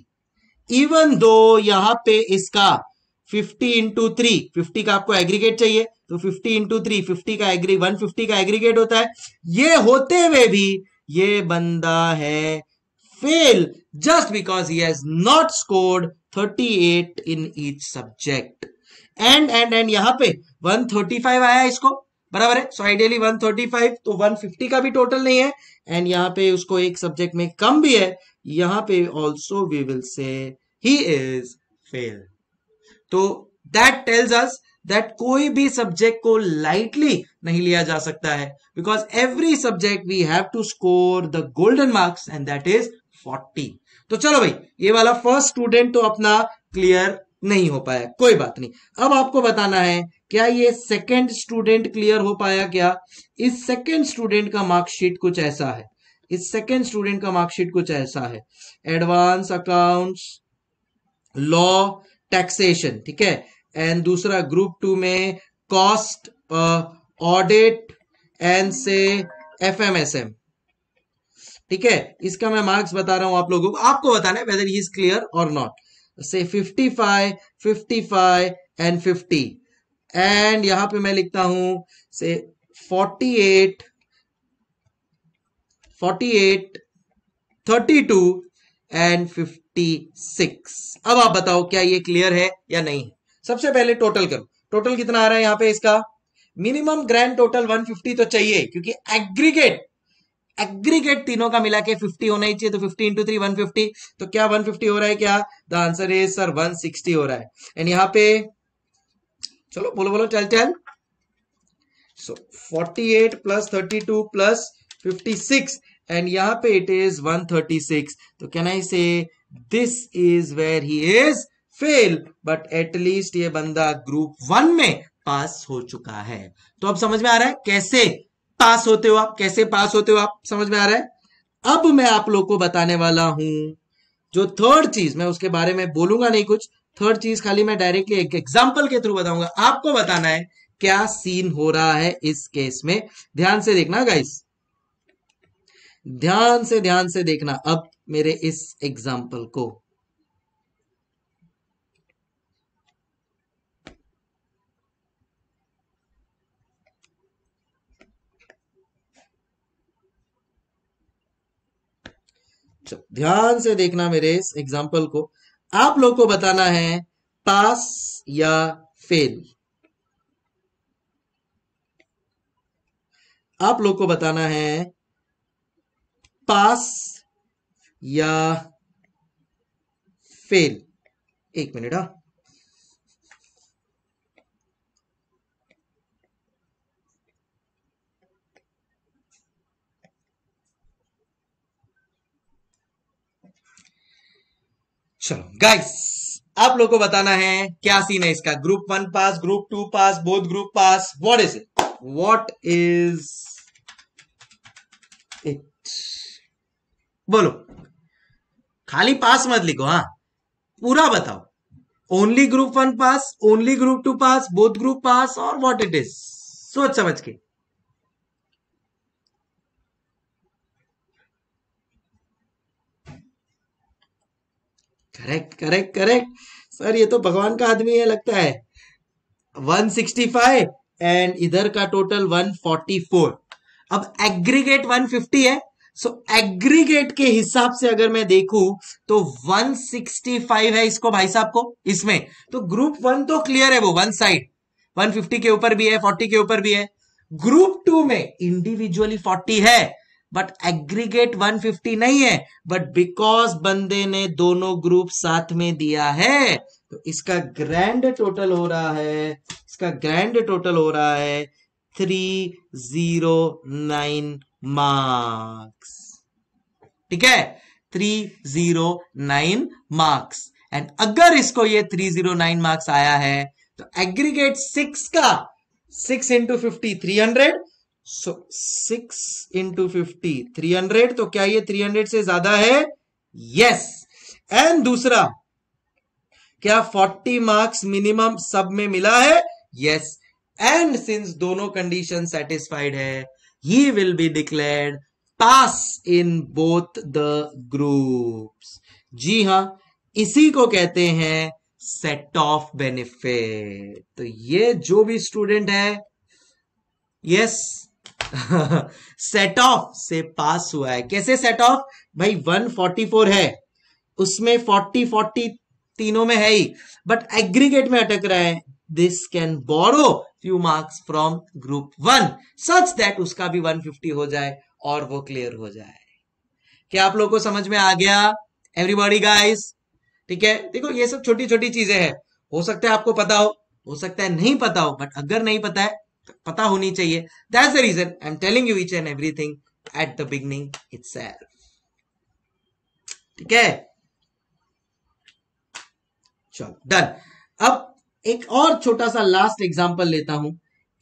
इवन दो यहां पे इसका फिफ्टी इंटू थ्री फिफ्टी का आपको एग्रीगेट चाहिए तो फिफ्टी इंटू थ्री फिफ्टी का एग्री वन फिफ्टी का एग्रीगेट होता है ये होते हुए भी ये बंदा है fail just because he has not scored 38 in each subject and and and यहां पे 135 आया इसको बराबर है सो आइडियली 135 तो 150 का भी टोटल नहीं है एंड यहां पे उसको एक सब्जेक्ट में कम भी है यहां पे also we will say he is failed तो दैट टेल्स अस दैट कोई भी सब्जेक्ट को लाइटली नहीं लिया जा सकता है because every subject we have to score the golden marks and that is 40 तो चलो भाई ये वाला फर्स्ट स्टूडेंट तो अपना क्लियर नहीं हो पाया कोई बात नहीं अब आपको बताना है क्या ये सेकंड स्टूडेंट क्लियर हो पाया क्या इस सेकंड स्टूडेंट का मार्कशीट कुछ ऐसा है इस सेकंड स्टूडेंट का मार्कशीट कुछ ऐसा है एडवांस अकाउंट्स लॉ टैक्सेशन ठीक है एंड दूसरा ग्रुप टू में कॉस्ट ऑडिट एंड से एफ एम एस एम ठीक है इसका मैं मार्क्स बता रहा हूं आप लोगों को आपको बताना है वेदर इज क्लियर और नॉट से 55 55 एंड 50 एंड यहां पे मैं लिखता हूं से 48 48 32 एंड 56 अब आप बताओ क्या ये क्लियर है या नहीं है सबसे पहले टोटल करो टोटल कितना आ रहा है यहां पे इसका मिनिमम ग्रैंड टोटल 150 तो चाहिए क्योंकि एग्रीगेट एग्रीगेट तीनों का मिला के फिफ्टी होना ही चाहिए तो 50 इंटू थ्री वन तो क्या 150 हो रहा है क्या द आंसर इज सर 160 हो रहा है एंड यहां पे चलो बोलो बोलो चल चल सो 48 प्लस 32 प्लस 56 एंड यहां पे इट इज 136 तो can I say this is where he is fail but at least ये बंदा ग्रुप वन में पास हो चुका है तो अब समझ में आ रहा है कैसे पास होते हो आप कैसे पास होते हो आप समझ में आ रहा है अब मैं आप लोग को बताने वाला हूं जो थर्ड चीज मैं उसके बारे में बोलूंगा नहीं कुछ थर्ड चीज खाली मैं डायरेक्टली एक एग्जाम्पल के थ्रू बताऊंगा आपको बताना है क्या सीन हो रहा है इस केस में ध्यान से देखना गाइस ध्यान से ध्यान से देखना अब मेरे इस एग्जाम्पल को ध्यान से देखना मेरे इस एग्जाम्पल को आप लोग को बताना है पास या फेल आप लोग को बताना है पास या फेल एक मिनट हा चलो गाइस आप लोगों को बताना है क्या सीन है इसका group one pass group two pass both group pass what is it what is it बोलो खाली पास मत लिखो हाँ पूरा बताओ only group one pass only group two pass both group pass और वॉट इट इज सोच समझ के करेक्ट करेक्ट करेक्ट सर ये तो भगवान का आदमी है लगता है 165 एंड इधर का टोटल 144 अब एग्रीगेट 150 है सो so, एग्रीगेट के हिसाब से अगर मैं देखूं तो 165 है इसको भाई साहब को इसमें तो ग्रुप वन तो क्लियर है वो वन साइड 150 के ऊपर भी है 40 के ऊपर भी है ग्रुप टू में इंडिविजुअली 40 है बट एग्रीगेट 150 नहीं है बट बिकॉज बंदे ने दोनों ग्रुप साथ में दिया है तो इसका ग्रैंड टोटल हो रहा है इसका ग्रैंड टोटल हो रहा है थ्री जीरो नाइन marks ठीक है three zero nine marks and अगर इसको ये थ्री जीरो नाइन मार्क्स आया है तो एग्रीगेट सिक्स का six into fifty three hundred so six into fifty three hundred तो क्या ये थ्री हंड्रेड से ज्यादा है यस yes. एंड दूसरा क्या फोर्टी मार्क्स मिनिमम सब में मिला है यस एंड सिंस दोनों कंडीशन सेटिस्फाइड है he will be declared pass in both the groups जी हाँ इसी को कहते हैं सेट ऑफ बेनिफिट तो ये जो भी स्टूडेंट है यस सेट ऑफ से पास हुआ है कैसे सेट ऑफ भाई 144 है उसमें 40 40 तीनों में है ही बट एग्रीगेट में अटक रहा है this can borrow few marks from group one such that उसका भी 150 हो जाए और वो क्लियर हो जाए क्या आप लोग को समझ में आ गया एवरीबॉडी गाइस ठीक है देखो ये सब छोटी छोटी चीजें हैं हो सकता है आपको पता हो हो सकता है नहीं पता हो बट अगर नहीं पता है तो पता होनी चाहिए that's the reason I am telling you each and everything at the beginning it's ठीक है चलो डन अब एक और छोटा सा लास्ट एग्जाम्पल लेता हूं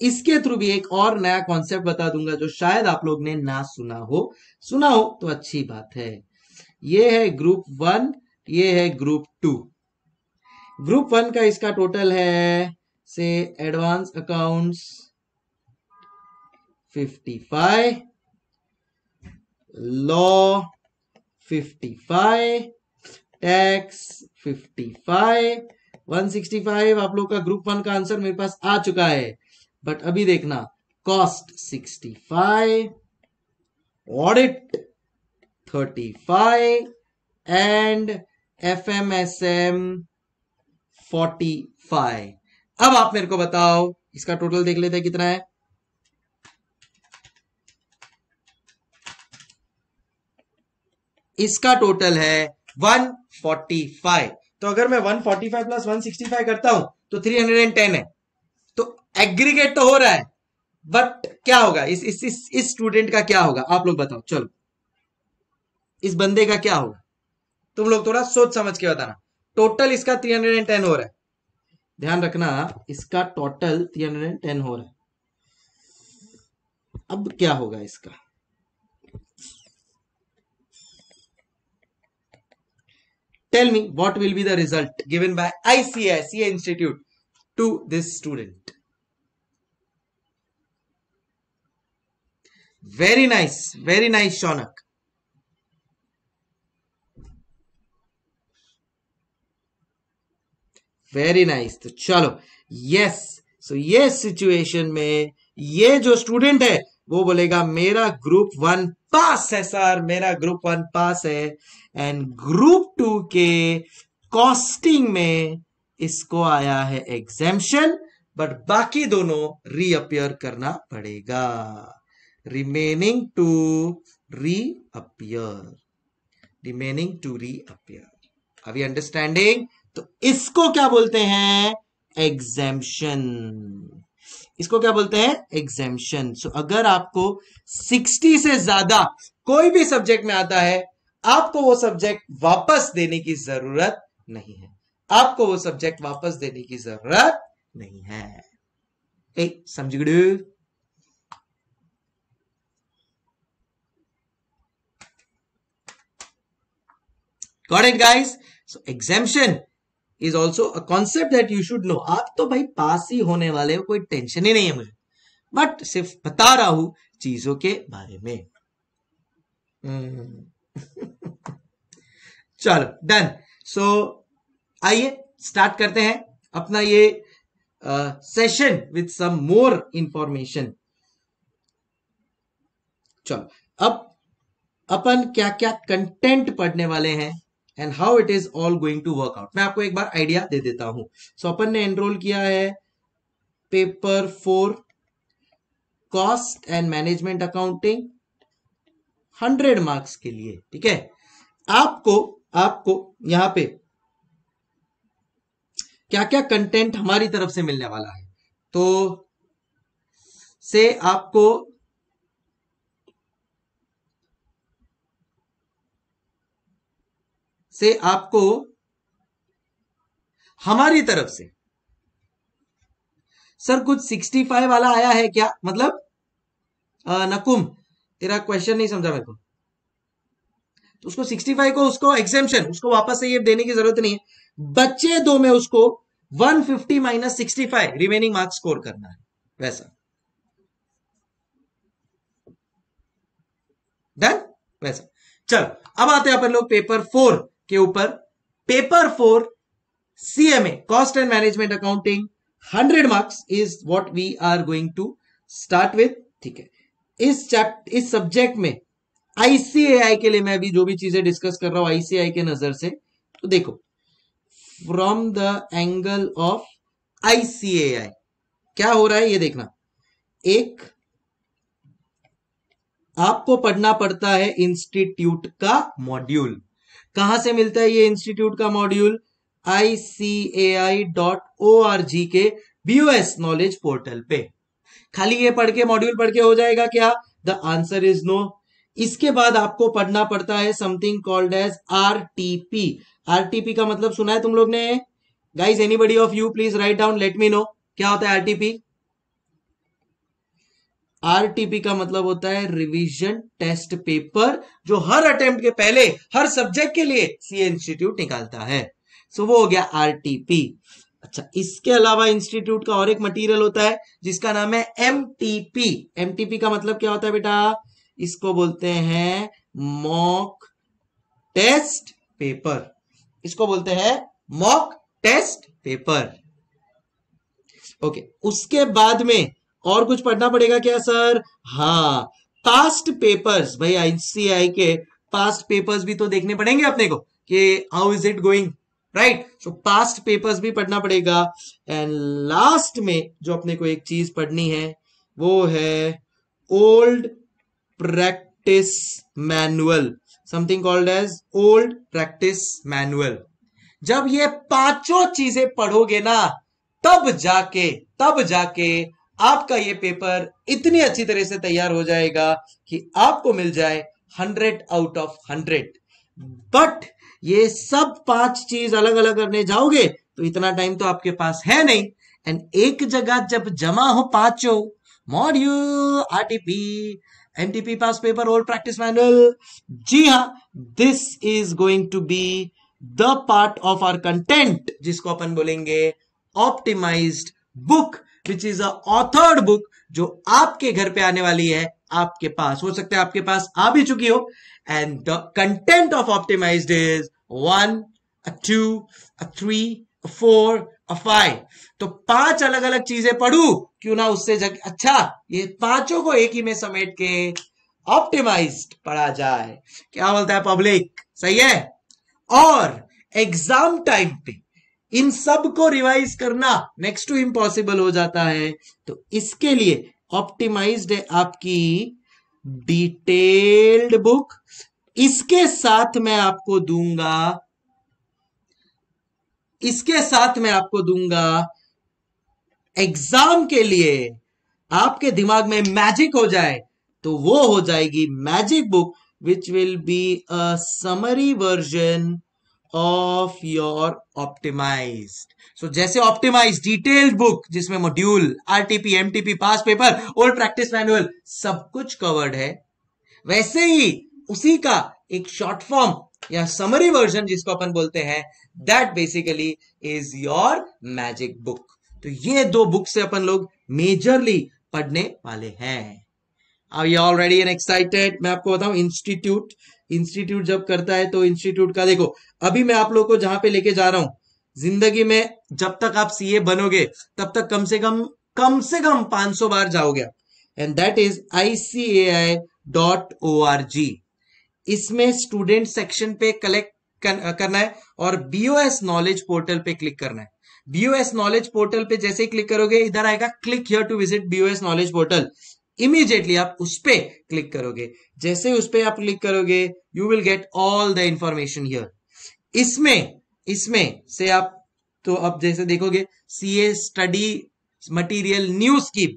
इसके थ्रू भी एक और नया कॉन्सेप्ट बता दूंगा जो शायद आप लोग ने ना सुना हो सुना हो तो अच्छी बात है ये है ग्रुप वन ये है ग्रुप टू ग्रुप वन का इसका टोटल है से एडवांस अकाउंट्स 55 लॉ 55 टैक्स 55 165 आप लोग का ग्रुप वन का आंसर मेरे पास आ चुका है बट अभी देखना cost 65 audit five and F M S M forty five अब आप मेरे को बताओ इसका टोटल देख लेते हैं कितना है इसका टोटल है 145 तो अगर मैं 145 प्लस 165 करता हूं तो 310 है तो एग्रीगेट तो हो रहा है बट क्या होगा इस इस इस, इस स्टूडेंट का क्या होगा आप लोग बताओ चलो इस बंदे का क्या होगा तुम लोग थोड़ा सोच समझ के बताना टोटल इसका 310 हो रहा है ध्यान रखना इसका टोटल 310 हो रहा है अब क्या होगा इसका Tell me what will be the result given by ICICI Institute to this student. Very nice, very nice, Shonak. Very nice. तो चलो yes. So yes situation में ये जो स्टूडेंट है वो बोलेगा मेरा ग्रुप वन पास है सर मेरा ग्रुप वन पास है एंड ग्रुप टू के कॉस्टिंग में इसको आया है एग्जेम्शन बट बाकी दोनों रीअपियर करना पड़ेगा remaining two reappear remaining two reappear अभी अंडरस्टैंडिंग तो इसको क्या बोलते हैं एग्जेम्शन इसको क्या बोलते हैं एग्जेम्शन सो so, अगर आपको 60 से ज्यादा कोई भी सब्जेक्ट में आता है आपको वो सब्जेक्ट वापस देने की जरूरत नहीं है आपको वो सब्जेक्ट वापस देने की जरूरत नहीं है समझ गए Got it, guys? So exemption is also a concept that you should know. आप तो भाई पास ही होने वाले हो कोई टेंशन ही नहीं है मुझे बट सिर्फ बता रहा हूं चीजों के बारे में hmm. चलो डन सो आइए स्टार्ट करते हैं अपना ये session with some more information चलो अब अपन क्या क्या कंटेंट पढ़ने वाले हैं and how it is all going to work out मैं आपको एक बार आइडिया दे देता हूं सो so, अपन ने एनरोल किया है paper four cost and management accounting hundred marks के लिए ठीक है आपको आपको यहां पे क्या क्या कंटेंट हमारी तरफ से मिलने वाला है तो से आपको से आपको हमारी तरफ से सर कुछ 65 वाला आया है क्या मतलब नकुम तेरा क्वेश्चन नहीं समझा मेरे को तो उसको 65 को उसको एग्जेम्पन उसको वापस से ये देने की जरूरत नहीं है बच्चे दो में उसको 150 fifty minus sixty remaining marks score करना है वैसा डन वैसा चल अब आते हैं अपन लोग पेपर फोर के ऊपर paper four CMA cost and management accounting 100 marks is what we are going to start with ठीक है इस चैप्ट इस सब्जेक्ट में आईसीएआई के लिए मैं अभी जो भी चीजें डिस्कस कर रहा हूं आईसीआई के नजर से तो देखो from the angle of ICAI क्या हो रहा है ये देखना एक आपको पढ़ना पड़ता है इंस्टीट्यूट का मॉड्यूल कहां से मिलता है ये इंस्टीट्यूट का module I C A I dot O R G के बीओएस नॉलेज पोर्टल पे खाली ये पढ़ के मॉड्यूल पढ़ के हो जाएगा क्या द आंसर इज नो इसके बाद आपको पढ़ना पड़ता है something called as R P R P का मतलब सुना है तुम लोग ने guys anybody of you please write down let me know क्या होता है आर आरटीपी का मतलब होता है रिविजन टेस्ट पेपर जो हर अटेम्प्ट के पहले हर सब्जेक्ट के लिए सी इंस्टीट्यूट निकालता है सो so, वो हो गया पी अच्छा इसके अलावा इंस्टीट्यूट का और एक मटेरियल होता है जिसका नाम है एम टीपी का मतलब क्या होता है बेटा इसको बोलते हैं मॉक टेस्ट पेपर इसको बोलते हैं मॉक टेस्ट पेपर ओके उसके बाद में और कुछ पढ़ना पड़ेगा क्या सर हा पास्ट पेपर्स भाई आईसीआई के पास्ट पेपर्स भी तो देखने पड़ेंगे अपने को कि how is it going right so past papers भी पढ़ना पड़ेगा एंड लास्ट में जो अपने को एक चीज पढ़नी है वो है old practice manual something called as old practice manual जब ये पांचों चीजें पढ़ोगे ना तब जाके तब जाके आपका ये पेपर इतनी अच्छी तरह से तैयार हो जाएगा कि आपको मिल जाए hundred out of hundred but ये सब पांच चीज अलग अलग करने जाओगे तो इतना टाइम तो आपके पास है नहीं एंड एक जगह जब जमा हो पांचों module RTP MTP past paper old practice manual जी हाँ this is going to be the part of our content जिसको अपन बोलेंगे optimized book which is authored book जो आपके घर पे आने वाली है आपके पास हो सकता है आपके पास आ भी चुकी हो And the content of optimized is one, a two, a three, a four, a five. तो पांच अलग अलग चीजें पढ़ू क्यों ना उससे जग... अच्छा ये पांचों को एक ही में समेट के ऑप्टिमाइज्ड पढ़ा जाए क्या बोलता है पब्लिक सही है और एग्जाम टाइम पे इन सब को रिवाइज करना नेक्स्ट टू इम्पॉसिबल हो जाता है तो इसके लिए ऑप्टिमाइज्ड है आपकी डिटेल्ड बुक इसके साथ मैं आपको दूंगा इसके साथ मैं आपको दूंगा एग्जाम के लिए आपके दिमाग में मैजिक हो जाए तो वो हो जाएगी magic book which will be a summary version of your optimized so जैसे ऑप्टिमाइज डिटेल्ड बुक जिसमें module RTP MTP past paper old practice manual सब कुछ कवर्ड है वैसे ही उसी का एक शॉर्ट फॉर्म या समरी वर्जन जिसको अपन बोलते हैं that basically is your magic book तो ये दो बुक से अपन लोग मेजरली पढ़ने वाले हैं are you already an excited मैं आपको बताऊं इंस्टीट्यूट इंस्टीट्यूट जब करता है तो इंस्टीट्यूट का देखो अभी मैं आप लोग को जहां पे लेके जा रहा हूं जिंदगी में जब तक आप सीए बनोगे तब तक कम से कम कम से कम 500 बार जाओगे and that is ICAI dot O R G इसमें स्टूडेंट सेक्शन पे कलेक्ट करना है और बीओएस नॉलेज पोर्टल पे क्लिक करना है बीओएस नॉलेज पोर्टल पे जैसे ही क्लिक करोगे इधर आएगा click here to visit BOS knowledge portal immediately आप उस पर क्लिक करोगे जैसे उस पर आप क्लिक करोगे you will get all the information here इसमें इसमें से आप तो आप जैसे देखोगे C A study material new scheme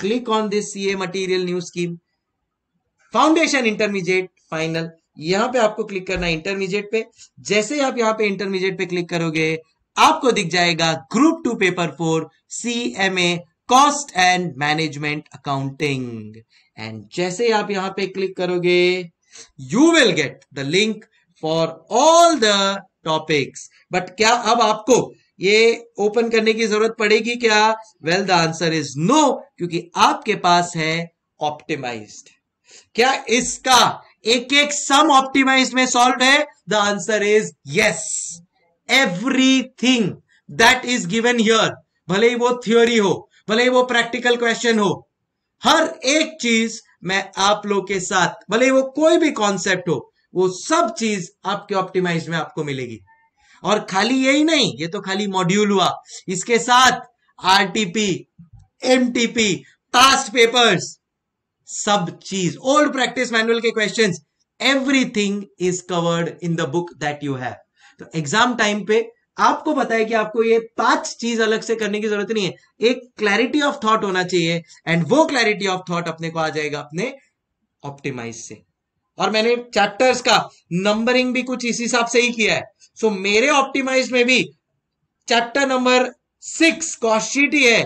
click on this C A material new scheme foundation intermediate final यहां पे आपको क्लिक करना है इंटरमीडिएट पे जैसे आप यहां पे इंटरमीडिएट पे क्लिक करोगे आपको दिख जाएगा group two paper four C M A cost and management accounting and जैसे आप यहां पे क्लिक करोगे you will get the link for all the topics but क्या अब आपको ये ओपन करने की जरूरत पड़ेगी क्या well the answer is no क्योंकि आपके पास है ऑप्टिमाइज्ड क्या इसका एक एक सम ऑप्टिमाइज्ड में सॉल्व है the answer is yes everything that is given here भले ही वो थ्योरी हो भले वो प्रैक्टिकल क्वेश्चन हो हर एक चीज मैं आप लोग के साथ भले वो कोई भी कॉन्सेप्ट हो वो सब चीज आपके ऑप्टिमाइज में आपको मिलेगी और खाली यही नहीं ये तो खाली मॉड्यूल हुआ इसके साथ आरटीपी एमटीपी पास्ट पेपर्स सब चीज ओल्ड प्रैक्टिस मैनुअल के question everything is covered in the book that you have तो एग्जाम टाइम पे आपको पता है कि आपको ये पांच चीज अलग से करने की जरूरत नहीं है एक क्लैरिटी ऑफ थॉट होना चाहिए एंड वो क्लैरिटी ऑफ थॉट अपने को आ जाएगा अपने ऑप्टिमाइज से और मैंने चैप्टर्स का नंबरिंग भी कुछ इस हिसाब से ही किया है सो so, मेरे ऑप्टिमाइज में भी चैप्टर नंबर सिक्स कॉस्टिटी है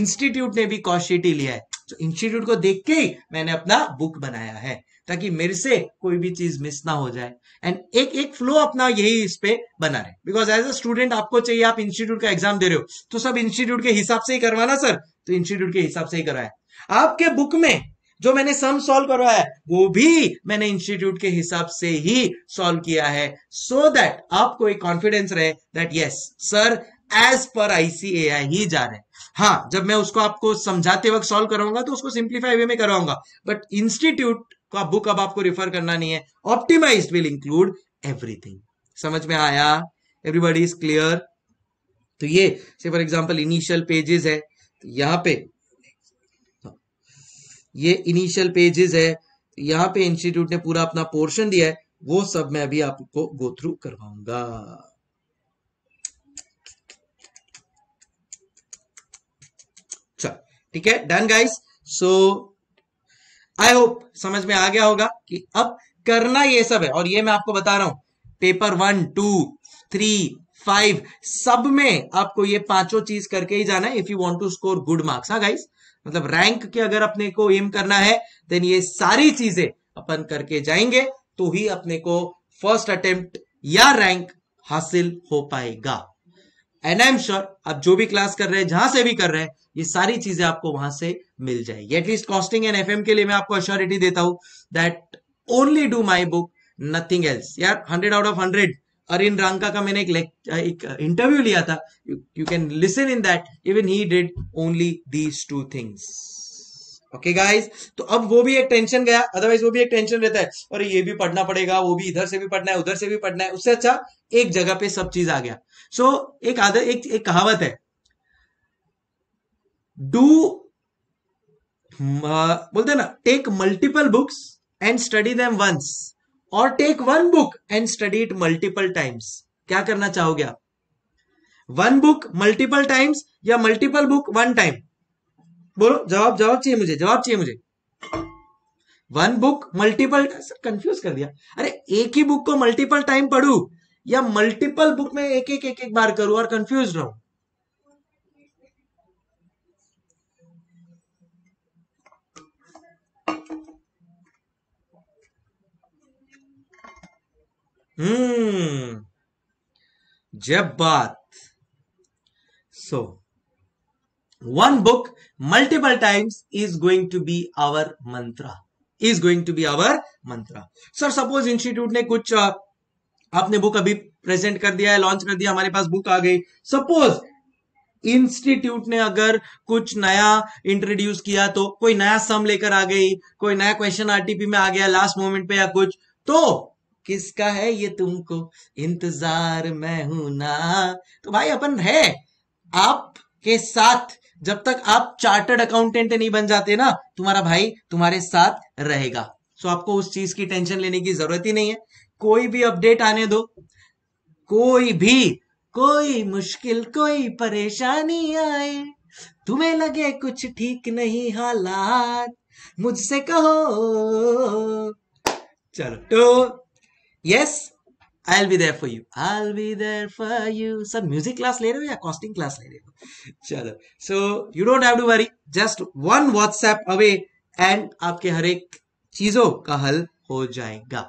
इंस्टीट्यूट ने भी कॉस्टिटी लिया है तो so, इंस्टीट्यूट को देख के ही मैंने अपना बुक बनाया है ताकि मेरे से कोई भी चीज मिस ना हो जाए एंड एक एक फ्लो अपना यही इस पे बना रहे बिकॉज एज अ स्टूडेंट आपको चाहिए आप इंस्टीट्यूट का एग्जाम दे रहे हो तो सब इंस्टीट्यूट के हिसाब से ही करवाना सर तो इंस्टीट्यूट के हिसाब से ही करवाया आपके बुक में जो मैंने सम सॉल्व करवाया है वो भी मैंने इंस्टीट्यूट के हिसाब से ही सॉल्व किया है सो so दैट आपको एक कॉन्फिडेंस रहे that yes sir as per ICAI ही जा रहे हैं हाँ जब मैं उसको आपको समझाते वक्त सॉल्व कराऊंगा तो उसको सिंप्लीफाई वे में करवाऊंगा बट इंस्टीट्यूट को तो बुक अब आपको रिफर करना नहीं है ऑप्टिमाइज विल इंक्लूड एवरीथिंग समझ में आया एवरीबडी इज क्लियर तो ये से फॉर एग्जाम्पल इनिशियल पेजेस है तो यहां पे ये इनिशियल पेजेस है तो यहां पे इंस्टीट्यूट ने पूरा अपना पोर्शन दिया है वो सब मैं अभी आपको गो थ्रू करवाऊंगा चल ठीक है done guys so I hope समझ में आ गया होगा कि अब करना ये सब है और ये मैं आपको बता रहा हूं paper one two three five सब में आपको ये पांचों चीज करके ही जाना है if you want to score good marks हाँ गाइस मतलब रैंक के अगर अपने को एम करना है देन ये सारी चीजें अपन करके जाएंगे तो ही अपने को फर्स्ट अटेम्प्ट या रैंक हासिल हो पाएगा एंड आई एम श्योर आप जो भी क्लास कर रहे हैं जहां से भी कर रहे हैं ये सारी चीजें आपको वहां से मिल जाएगी एटलीस्ट कॉस्टिंग एंड एफ के लिए मैं आपको अश्योरिटी देता हूं that only do my book nothing else यार हंड्रेड आउट ऑफ हंड्रेड अरिन रंका का मैंने एक एक इंटरव्यू लिया था you can listen in that even he did only these two things okay guys तो अब वो भी एक टेंशन गया अदरवाइज वो भी एक टेंशन रहता है और ये भी पढ़ना पड़ेगा वो भी इधर से भी पढ़ना है उधर से भी पढ़ना है उससे अच्छा एक जगह पे सब चीज आ गया सो so, एक आदर एक, एक कहावत है डू बोलते ना take multiple books and study them once और take one book and study it multiple times क्या करना चाहोगे आप वन बुक मल्टीपल टाइम्स या मल्टीपल बुक वन टाइम बोलो जवाब जवाब चाहिए मुझे जवाब चाहिए मुझे one book multiple sir confuse कर दिया अरे एक ही बुक को मल्टीपल टाइम पढ़ू या मल्टीपल बुक में एक एक एक एक बार करूं और कंफ्यूज रहूं हम्म जब बात so one book multiple times is going to be our mantra is going to be our mantra sir suppose institute ने कुछ uh, आपने बुक अभी प्रेजेंट कर दिया है लॉन्च कर दिया हमारे पास बुक आ गई सपोज इंस्टीट्यूट ने अगर कुछ नया इंट्रोड्यूस किया तो कोई नया सम लेकर आ गई कोई नया क्वेश्चन आरटीपी में आ गया लास्ट मोमेंट पे या कुछ तो किसका है ये तुमको इंतजार मैं हूं ना तो भाई अपन है आप के साथ जब तक आप चार्टर्ड अकाउंटेंट नहीं बन जाते ना तुम्हारा भाई तुम्हारे साथ रहेगा सो आपको उस चीज की टेंशन लेने की जरूरत ही नहीं है कोई भी अपडेट आने दो कोई भी कोई मुश्किल कोई परेशानी आए तुम्हें लगे कुछ ठीक नहीं हालात मुझसे कहो चलो तो yes I'll be there for you I'll be there for you sir music class ले रहे हो या कॉस्टिंग क्लास ले रहे हो चलो so you don't have to worry just one WhatsApp away and आपके हर एक चीजों का हल हो जाएगा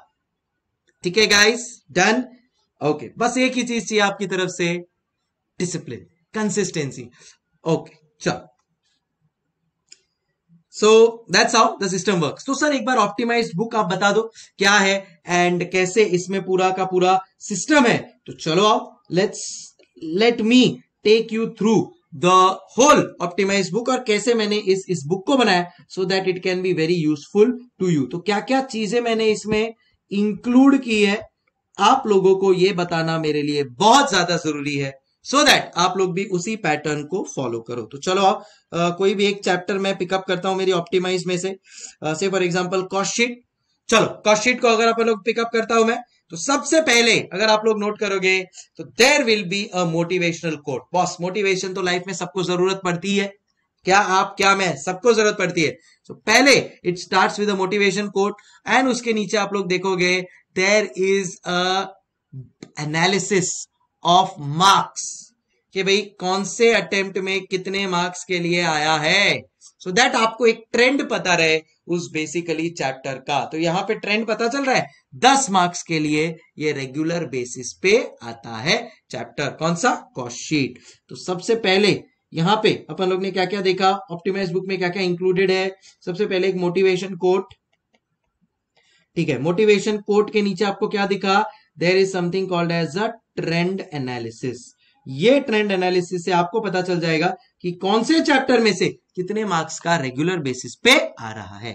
ठीक है गाइस डन ओके बस एक ही चीज चाहिए आपकी तरफ से डिसिप्लिन कंसिस्टेंसी ओके चलो so that's how the system work तो सर एक बार ऑप्टिमाइज बुक आप बता दो क्या है एंड कैसे इसमें पूरा का पूरा सिस्टम है तो चलो आओ let's let me take you through the whole optimize book और कैसे मैंने इस इस बुक को बनाया so that it can be very useful to you तो क्या क्या चीजें मैंने इसमें इंक्लूड की है आप लोगों को यह बताना मेरे लिए बहुत ज्यादा जरूरी है सो so दैट आप लोग भी उसी पैटर्न को फॉलो करो तो चलो आ, कोई भी एक चैप्टर मैं पिकअप करता हूं मेरी ऑप्टिमाइज में से से फॉर एग्जांपल कॉस्टशीट चलो कॉस्टशीट को अगर आप लोग पिकअप करता हूं मैं तो सबसे पहले अगर आप लोग नोट करोगे तो there will be a motivational quote boss motivation तो लाइफ में सबको जरूरत पड़ती है क्या आप क्या मैं सबको जरूरत पड़ती है तो so, पहले it start with motivation quote and उसके नीचे आप लोग देखोगे there is a analysis of marks कि भाई कौन से अटेम्प्ट में कितने मार्क्स के लिए आया है सो so दैट आपको एक ट्रेंड पता रहे उस बेसिकली चैप्टर का तो यहाँ पे ट्रेंड पता चल रहा है दस मार्क्स के लिए ये रेगुलर बेसिस पे आता है चैप्टर कौन सा कॉस्टशीट तो सबसे पहले यहां पे अपन लोग ने क्या क्या देखा ऑप्टिमाइज बुक में क्या क्या इंक्लूडेड है सबसे पहले एक मोटिवेशन कोट ठीक है मोटिवेशन कोट के नीचे आपको क्या दिखा there is something called as a trend analysis ये ट्रेंड एनालिसिस से आपको पता चल जाएगा कि कौन से चैप्टर में से कितने मार्क्स का रेगुलर बेसिस पे आ रहा है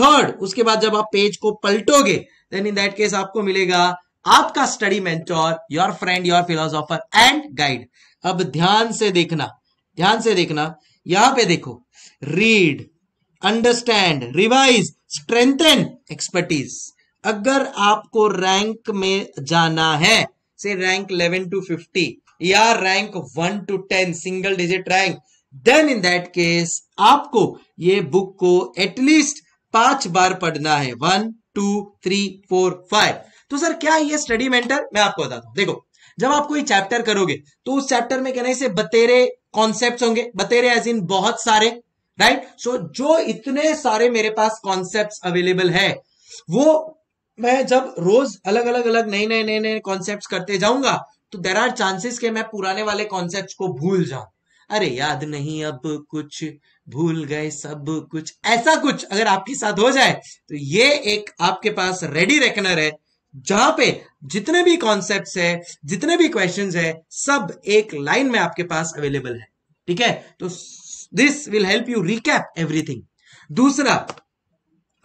थर्ड उसके बाद जब आप पेज को पलटोगे देन इन दैट केस आपको मिलेगा आपका study mentor your friend your philosopher and guide अब ध्यान से देखना ध्यान से देखना यहां पे देखो read understand revise strengthen expertise अगर आपको रैंक में जाना है से रैंक 11 टू 50 या rank 1 to 10 single digit rank then in that case आपको ये बुक को एटलीस्ट पांच बार पढ़ना है one two three four five तो सर क्या ये स्टडी मेंटर मैं आपको बताता हूं देखो जब आप कोई चैप्टर करोगे तो उस चैप्टर में कहने से बतेरे कॉन्सेप्ट होंगे बतेरे एज इन बहुत सारे राइट right? सो so, जो इतने सारे मेरे पास कॉन्सेप्ट अवेलेबल है वो मैं जब रोज अलग अलग अलग नए नए नए नए कॉन्सेप्ट करते जाऊंगा तो देर आर चांसेस के मैं पुराने वाले कॉन्सेप्ट को भूल जाऊं अरे याद नहीं अब कुछ भूल गए सब कुछ ऐसा कुछ अगर आपके साथ हो जाए तो ये एक आपके पास रेडी रेकनर है जहां पे जितने भी कॉन्सेप्ट्स है जितने भी क्वेश्चंस है सब एक लाइन में आपके पास अवेलेबल है ठीक है तो this will help you recap everything दूसरा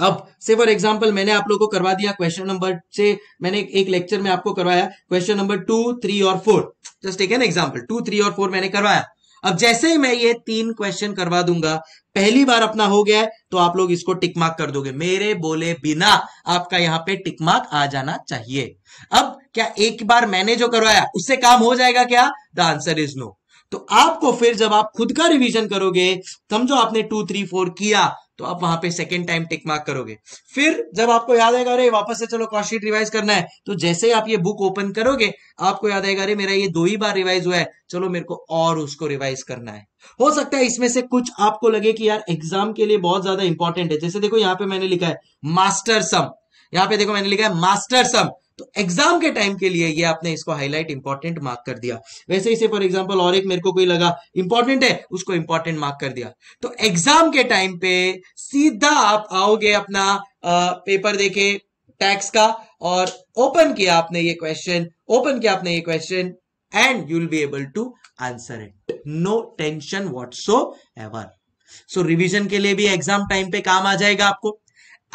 अब से फॉर एग्जाम्पल मैंने आप लोगों को करवा दिया क्वेश्चन नंबर से मैंने एक लेक्चर में आपको करवाया क्वेश्चन नंबर टू थ्री और four just take an example two three और फोर मैंने करवाया अब जैसे ही मैं ये तीन क्वेश्चन करवा दूंगा पहली बार अपना हो गया है तो आप लोग इसको टिक मार्क कर दोगे मेरे बोले बिना आपका यहां पे टिक मार्क आ जाना चाहिए अब क्या एक बार मैंने जो करवाया उससे काम हो जाएगा क्या द आंसर इज नो तो आपको फिर जब आप खुद का रिवीजन करोगे समझो आपने टू थ्री फोर किया तो आप वहां पे सेकेंड टाइम टिक मार्क करोगे फिर जब आपको याद आएगा अरे वापस से चलो कॉस्टशीट रिवाइज करना है तो जैसे आप ये बुक ओपन करोगे आपको याद आएगा अरे मेरा ये दो ही बार रिवाइज हुआ है चलो मेरे को और उसको रिवाइज करना है हो सकता है इसमें से कुछ आपको लगे कि यार एग्जाम के लिए बहुत ज्यादा इंपॉर्टेंट है जैसे देखो यहाँ पे मैंने लिखा है मास्टर सम यहाँ पे देखो मैंने लिखा है मास्टर सम तो एग्जाम के टाइम के लिए ये आपने इसको हाईलाइट इंपॉर्टेंट मार्क कर दिया वैसे इसे फॉर एग्जाम्पल और एक मेरे को कोई लगा इंपॉर्टेंट है उसको इंपॉर्टेंट मार्क कर दिया तो एग्जाम के टाइम पे सीधा आप आओगे अपना आ, पेपर देखे टैक्स का और ओपन किया आपने ये क्वेश्चन ओपन किया आपने ये question and you will be able to answer it no tension whatsoever so revision के लिए भी एग्जाम टाइम पे काम आ जाएगा आपको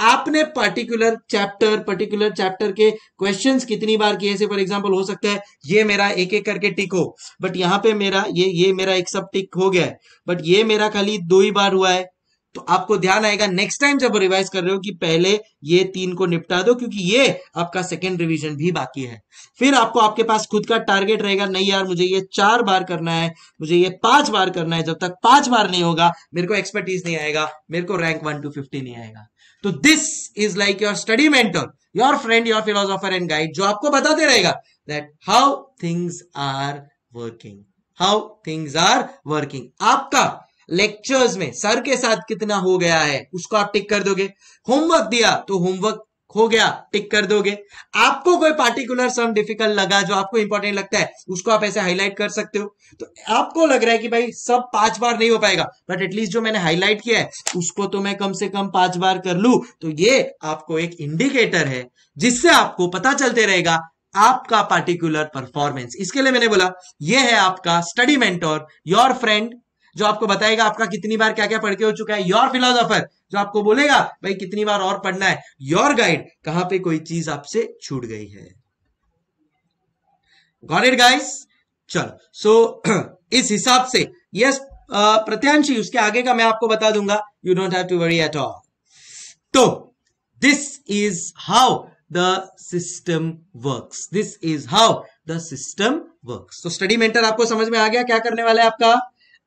आपने पर्टिकुलर चैप्टर पर्टिकुलर चैप्टर के क्वेश्चंस कितनी बार किए से फॉर एग्जांपल हो सकता है ये मेरा एक एक करके टिक हो बट यहाँ पे मेरा ये ये मेरा एक सब टिक हो गया है बट ये मेरा खाली दो ही बार हुआ है तो आपको ध्यान आएगा नेक्स्ट टाइम जब रिवाइज कर रहे हो कि पहले ये तीन को निपटा दो क्योंकि ये आपका सेकेंड रिवीजन भी बाकी है फिर आपको आपके पास खुद का टारगेट रहेगा नहीं यार मुझे ये चार बार करना है मुझे ये पांच बार करना है जब तक पांच बार नहीं होगा मेरे को एक्सपर्टीज नहीं आएगा मेरे को रैंक वन टू फिफ्टी नहीं आएगा तो this is like your study mentor your friend your philosopher and guide जो आपको बताते रहेगा that how things are working how things are working आपका लेक्चर्स में सर के साथ कितना हो गया है उसको आप टिक कर दोगे होमवर्क दिया तो होमवर्क खो गया टिक कर दोगे आपको कोई पार्टिकुलर सम डिफिकल्ट लगा जो आपको इंपॉर्टेंट लगता है उसको आप ऐसे हाईलाइट कर सकते हो तो आपको लग रहा है कि भाई सब पांच बार नहीं हो पाएगा बट एटलीस्ट जो मैंने हाईलाइट किया है उसको तो मैं कम से कम पांच बार कर लू तो ये आपको एक इंडिकेटर है जिससे आपको पता चलते रहेगा आपका पार्टिकुलर परफॉर्मेंस इसके लिए मैंने बोला ये है आपका स्टडी मेंटोर योर फ्रेंड जो आपको बताएगा आपका कितनी बार क्या क्या पढ़ के हो चुका है योर फिलोसोफर जो आपको बोलेगा भाई कितनी बार और पढ़ना है योर गाइड कहां पे कोई चीज आपसे छूट गई है गॉट इट गाइस चलो सो so, इस हिसाब से यस yes, प्रत्यांशी उसके आगे का मैं आपको बता दूंगा you don't have to worry at all तो this is how the system works this is how the system works तो स्टडी मेंटर आपको समझ में आ गया क्या करने वाला है आपका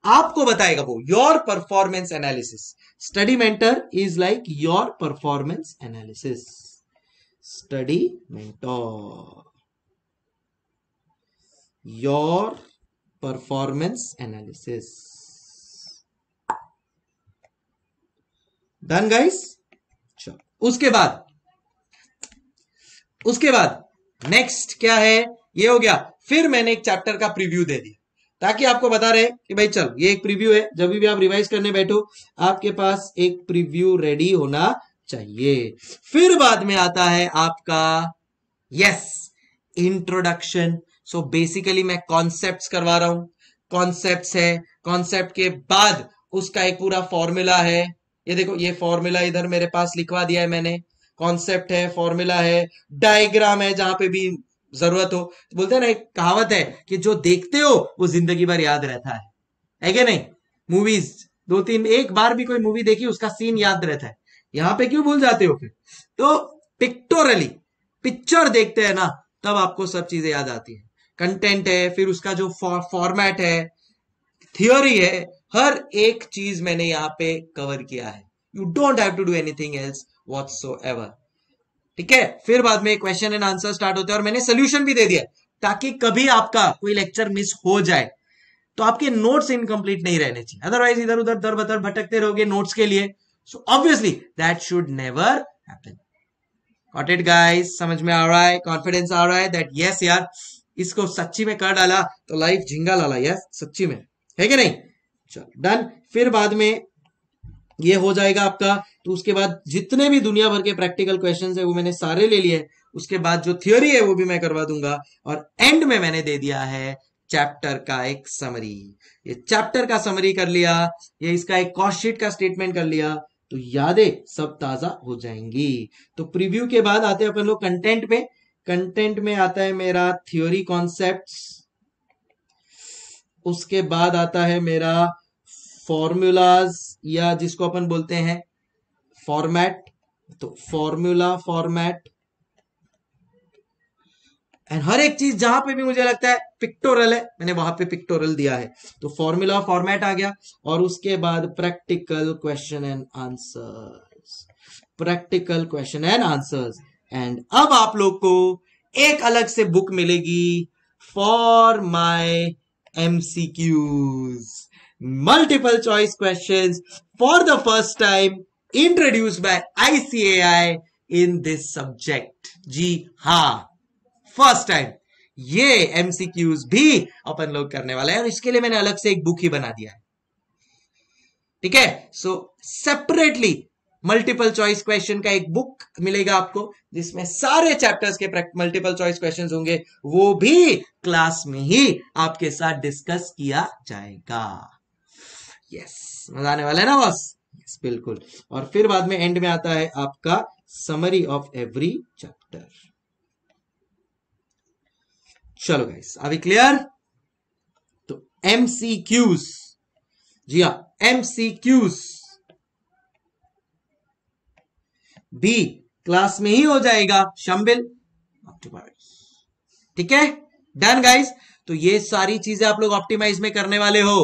आपको बताएगा वो your performance analysis study mentor is like your performance analysis study mentor your performance analysis done guys चलो उसके बाद उसके बाद नेक्स्ट क्या है ये हो गया फिर मैंने एक चैप्टर का प्रीव्यू दे दिया ताकि आपको बता रहे कि भाई चल ये एक प्रीव्यू है जब भी आप रिवाइज करने बैठो आपके पास एक प्रीव्यू रेडी होना चाहिए फिर बाद में आता है आपका यस इंट्रोडक्शन सो बेसिकली मैं कॉन्सेप्ट करवा रहा हूं कॉन्सेप्ट है कॉन्सेप्ट के बाद उसका एक पूरा फॉर्मूला है ये देखो ये फॉर्मूला इधर मेरे पास लिखवा दिया है मैंने कॉन्सेप्ट है फॉर्मूला है डायग्राम है जहां पे भी जरूरत हो तो बोलते हैं ना एक कहावत है कि जो देखते हो वो जिंदगी भर याद रहता है है क्या नहीं मूवीज दो तीन एक बार भी कोई मूवी देखी उसका सीन याद रहता है यहाँ पे क्यों भूल जाते हो फिर तो पिक्टोरली पिक्चर देखते हैं ना तब आपको सब चीजें याद आती है कंटेंट है फिर उसका जो फॉर्मेट है थियोरी है हर एक चीज मैंने यहाँ पे कवर किया है you don't have to do anything else whatsoever ठीक है फिर बाद में क्वेश्चन एंड आंसर स्टार्ट होते हैं और मैंने सोल्यूशन भी दे दिया ताकि कभी आपका कोई लेक्चर मिस हो जाए तो आपके नोट्स इनकम्प्लीट नहीं रहने चाहिए अदरवाइज इधर उधर दर बदर भटकते रहोगे नोट्स के लिए so obviously that should never happen Got it guys? समझ में आ रहा है कॉन्फिडेंस आ रहा है दैट यस yes, यार इसको सच्ची में कर डाला तो लाइफ झिंगा लाला यस सच्ची में है कि नहीं चलो डन फिर बाद में ये हो जाएगा आपका तो उसके बाद जितने भी दुनिया भर के प्रैक्टिकल क्वेश्चंस है वो मैंने सारे ले लिए उसके बाद जो थ्योरी है वो भी मैं करवा दूंगा और एंड में मैंने दे दिया है चैप्टर का एक समरी ये चैप्टर का समरी कर लिया ये इसका एक कॉस्टशीट का स्टेटमेंट कर लिया तो यादें सब ताजा हो जाएंगी तो प्रीव्यू के बाद आते हैं अपन लोग कंटेंट पे कंटेंट में आता है मेरा थ्योरी कॉन्सेप्ट उसके बाद आता है मेरा फॉर्मूलाज या जिसको अपन बोलते हैं फॉर्मेट तो फॉर्मूला फॉर्मेट एंड हर एक चीज जहां पे भी मुझे लगता है पिक्टोरल है मैंने वहां पे पिक्टोरल दिया है तो फॉर्मूला फॉर्मेट आ गया और उसके बाद practical question and answers practical question and answers and अब आप लोग को एक अलग से बुक मिलेगी for my MCQs multiple choice questions for the first time introduced by ICAI in this subject. जी हा फर्स्ट टाइम ये MCQs भी अपन लोग करने वाले हैं और इसके लिए मैंने अलग से एक बुक ही बना दिया है ठीक है so separately multiple choice question का एक बुक मिलेगा आपको जिसमें सारे चैप्टर्स के मल्टीपल चॉइस क्वेश्चंस होंगे वो भी क्लास में ही आपके साथ डिस्कस किया जाएगा यस मजा आने वाला है ना बॉस यस बिल्कुल और फिर बाद में एंड में आता है आपका समरी ऑफ एवरी चैप्टर चलो गाइस अभी क्लियर तो एमसीक्यूज जी हाँ एमसीक्यूज भी क्लास में ही हो जाएगा शंबिल ठीक है डन गाइस तो ये सारी चीजें आप लोग ऑप्टिमाइज में करने वाले हो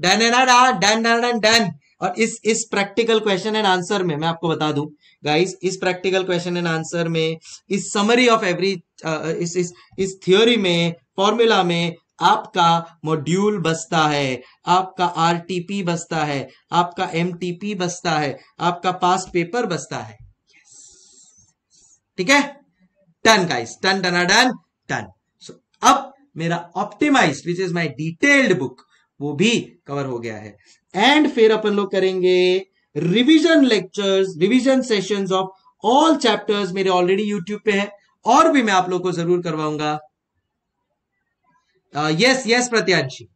डन है ना डा डन डन डन डन और इस इस प्रैक्टिकल क्वेश्चन एंड आंसर में मैं आपको बता दूं गाइस इस प्रैक्टिकल क्वेश्चन एंड आंसर में इस समरी ऑफ एवरी इस इस इस थ्योरी में फॉर्मूला में आपका मॉड्यूल बसता है आपका आरटीपी बसता है आपका एमटीपी बसता है आपका पास पेपर बसता है ठीक है done guys done done done done so अब मेरा optimize which is my detailed book वो भी कवर हो गया है एंड फिर अपन लोग करेंगे revision lectures revision sessions of all chapters मेरे ऑलरेडी यूट्यूब पे है और भी मैं आप लोग को जरूर करवाऊंगा यस यस प्रत्यांशी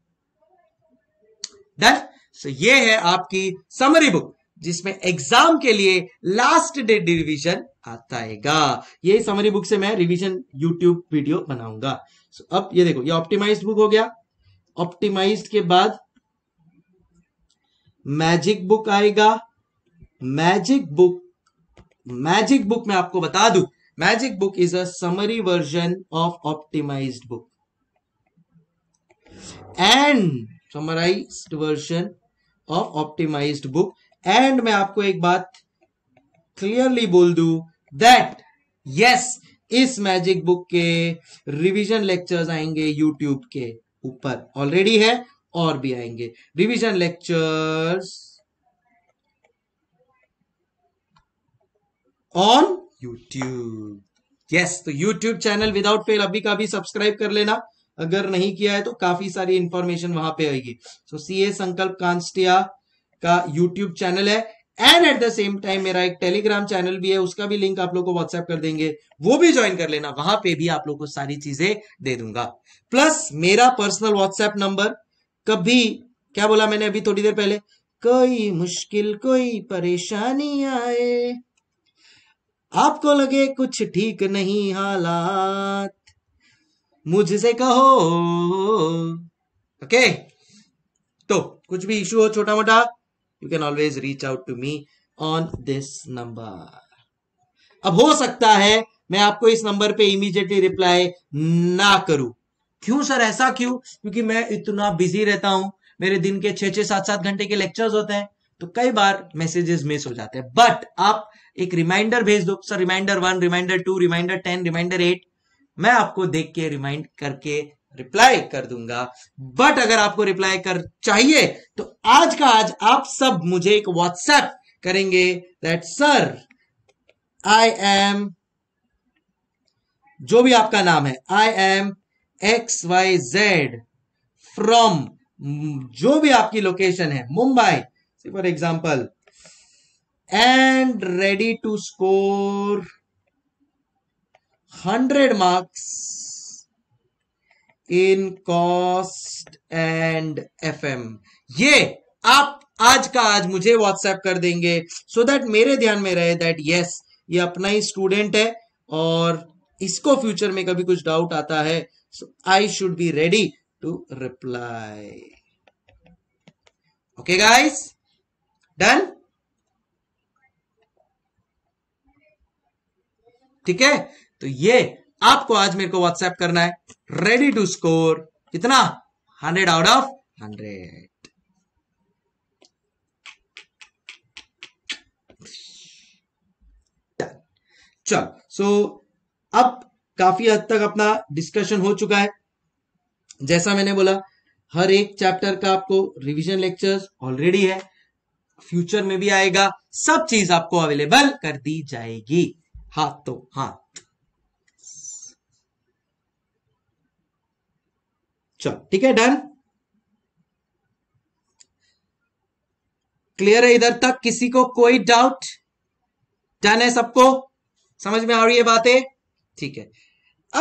डन सो ये है आपकी समरी बुक जिसमें एग्जाम के लिए लास्ट डेट रिविजन आता है ये समरी बुक से मैं रिविजन यूट्यूब वीडियो बनाऊंगा सो so, अब ये देखो ये ऑप्टिमाइज बुक हो गया ऑप्टिमाइज के बाद मैजिक बुक आएगा मैजिक बुक मैजिक बुक मैं आपको बता दू magic book is a summary version of optimize book and summarize version of optimize book and मैं आपको एक बात क्लियरली बोल दू दैट यस इस मैजिक बुक के रिवीजन लेक्चर्स आएंगे यूट्यूब के ऊपर ऑलरेडी है और भी आएंगे revision lectures on YouTube yes तो यूट्यूब चैनल विदाउट फेल अभी का भी सब्सक्राइब कर लेना अगर नहीं किया है तो काफी सारी इंफॉर्मेशन वहां पे आएगी सो सीए संकल्प कांस्टिया का यूट्यूब चैनल है and at the same time मेरा एक टेलीग्राम चैनल भी है उसका भी लिंक आप लोग को व्हाट्सएप कर देंगे वो भी ज्वाइन कर लेना वहां पे भी आप लोग को सारी चीजें दे दूंगा प्लस मेरा पर्सनल व्हाट्सएप नंबर कभी क्या बोला मैंने अभी थोड़ी देर पहले कोई मुश्किल कोई परेशानी आए आपको लगे कुछ ठीक नहीं हालात मुझसे कहो ओके okay? तो कुछ भी इशू हो छोटा मोटा you can always reach out to me on this number अब हो सकता है मैं आपको इस नंबर पे इमीडिएटली रिप्लाई ना करूं क्यों सर ऐसा क्यों क्योंकि मैं इतना बिजी रहता हूं मेरे दिन के छह छह सात सात घंटे के लेक्चर्स होते हैं तो कई बार मैसेजेस मिस हो जाते हैं बट आप एक रिमाइंडर भेज दो sir reminder one reminder two reminder ten reminder eight मैं आपको देख के रिमाइंड करके रिप्लाई कर दूंगा बट अगर आपको रिप्लाई कर चाहिए तो आज का आज आप सब मुझे एक व्हाट्सएप करेंगे दैट सर आई एम जो भी आपका नाम है I am X Y Z from जो भी आपकी लोकेशन है Mumbai for example and ready to score hundred marks in cost and M ये आप आज का आज मुझे व्हाट्सएप कर देंगे सो so दैट मेरे ध्यान में रहे दैट यस ये अपना ही स्टूडेंट है और इसको फ्यूचर में कभी कुछ डाउट आता है so I should be ready to reply okay guys done ठीक है तो ये आपको आज मेरे को व्हाट्सएप करना है रेडी टू स्कोर कितना हंड्रेड आउट ऑफ हंड्रेड चल सो so, अब काफी हद तक अपना डिस्कशन हो चुका है जैसा मैंने बोला हर एक चैप्टर का आपको रिवीजन लेक्चर्स ऑलरेडी है फ्यूचर में भी आएगा सब चीज आपको अवेलेबल कर दी जाएगी हाँ तो हाँ चलो ठीक है डन क्लियर है इधर तक किसी को कोई डाउट डन है सबको समझ में आ रही है बातें ठीक है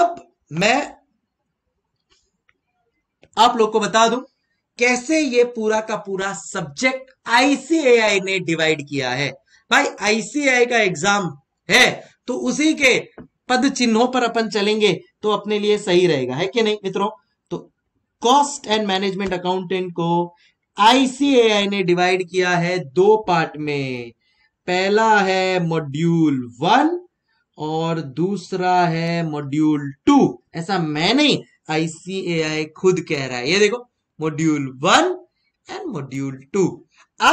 अब मैं आप लोग को बता दूं कैसे ये पूरा का पूरा सब्जेक्ट आईसीएआई ने डिवाइड किया है भाई आईसीएआई का एग्जाम है तो उसी के पद चिन्हों पर अपन चलेंगे तो अपने लिए सही रहेगा है कि नहीं मित्रों कॉस्ट एंड मैनेजमेंट अकाउंटेंट को आईसीएआई ने डिवाइड किया है दो पार्ट में पहला है मॉड्यूल वन और दूसरा है मॉड्यूल टू ऐसा मैं नहीं आईसीएआई खुद कह रहा है ये देखो module one and module two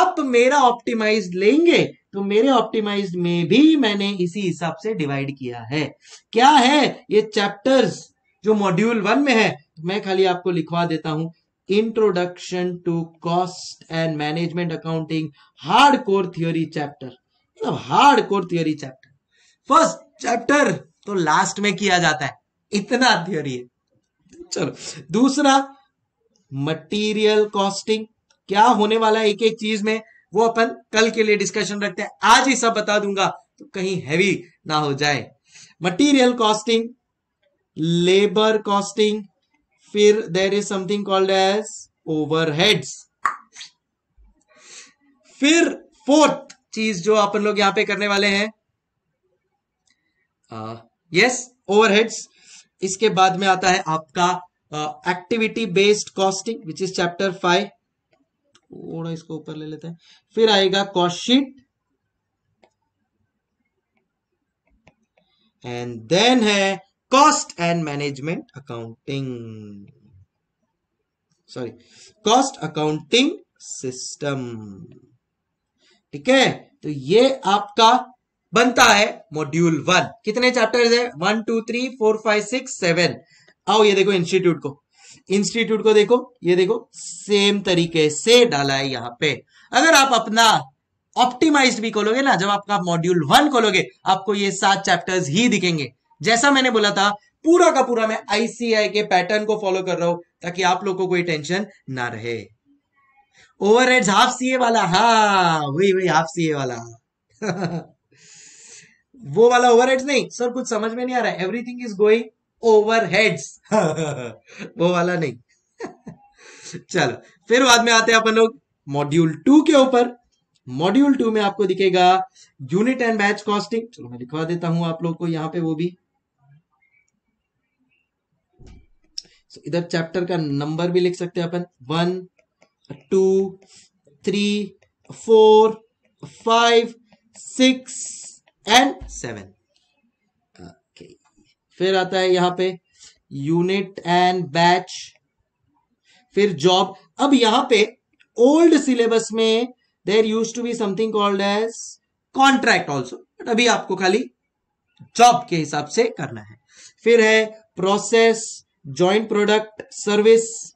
आप मेरा ऑप्टिमाइज लेंगे तो मेरे ऑप्टिमाइज में भी मैंने इसी हिसाब से डिवाइड किया है क्या है ये चैप्टर्स जो मॉड्यूल वन में है मैं खाली आपको लिखवा देता हूं introduction to cost and management accounting hard core theory chapter मतलब hard core theory chapter first chapter तो लास्ट में किया जाता है इतना थियोरी है चलो दूसरा मटेरियल कॉस्टिंग क्या होने वाला है एक एक चीज में वो अपन कल के लिए डिस्कशन रखते हैं आज ही सब बता दूंगा तो कहीं हैवी ना हो जाए मटेरियल कॉस्टिंग लेबर कॉस्टिंग फिर there is something called as overheads फिर फोर्थ चीज जो अपन लोग यहां पे करने वाले हैं यस ओवर ओवरहेड्स इसके बाद में आता है आपका activity based costing which is chapter five थोड़ा इसको ऊपर ले लेते हैं फिर आएगा कॉस्ट शीट एंड देन है cost and management accounting sorry cost accounting system ठीक है तो ये आपका बनता है मॉड्यूल वन कितने चैप्टर्स है one two three four five six seven आओ ये देखो इंस्टीट्यूट को इंस्टीट्यूट को देखो ये देखो सेम तरीके से डाला है यहां पे अगर आप अपना ऑप्टिमाइज्ड भी खोलोगे ना जब आपका मॉड्यूल वन खोलोगे आपको ये सात चैप्टर्स ही दिखेंगे जैसा मैंने बोला था पूरा का पूरा मैं आईसीआई के पैटर्न को फॉलो कर रहा हूं ताकि आप लोग को कोई टेंशन ना रहे ओवर हेड हाफ ए वाला हा वही वही हाफ ए वाला वो वाला ओवर हेड नहीं सर कुछ समझ में नहीं आ रहा है everything is going over heads वो वाला नहीं चलो फिर बाद में आते हैं अपन लोग मॉड्यूल टू के ऊपर मॉड्यूल टू में आपको दिखेगा यूनिट एंड बैच कॉस्टिंग चलो मैं लिखवा देता हूं आप लोग को यहां पे वो भी so, इधर चैप्टर का नंबर भी लिख सकते हैं अपन one two three four five six and seven okay फिर आता है यहां पे यूनिट एंड बैच फिर जॉब अब यहां पे ओल्ड सिलेबस में there use to be something called as contract also but अभी आपको खाली जॉब के हिसाब से करना है फिर है process joint product service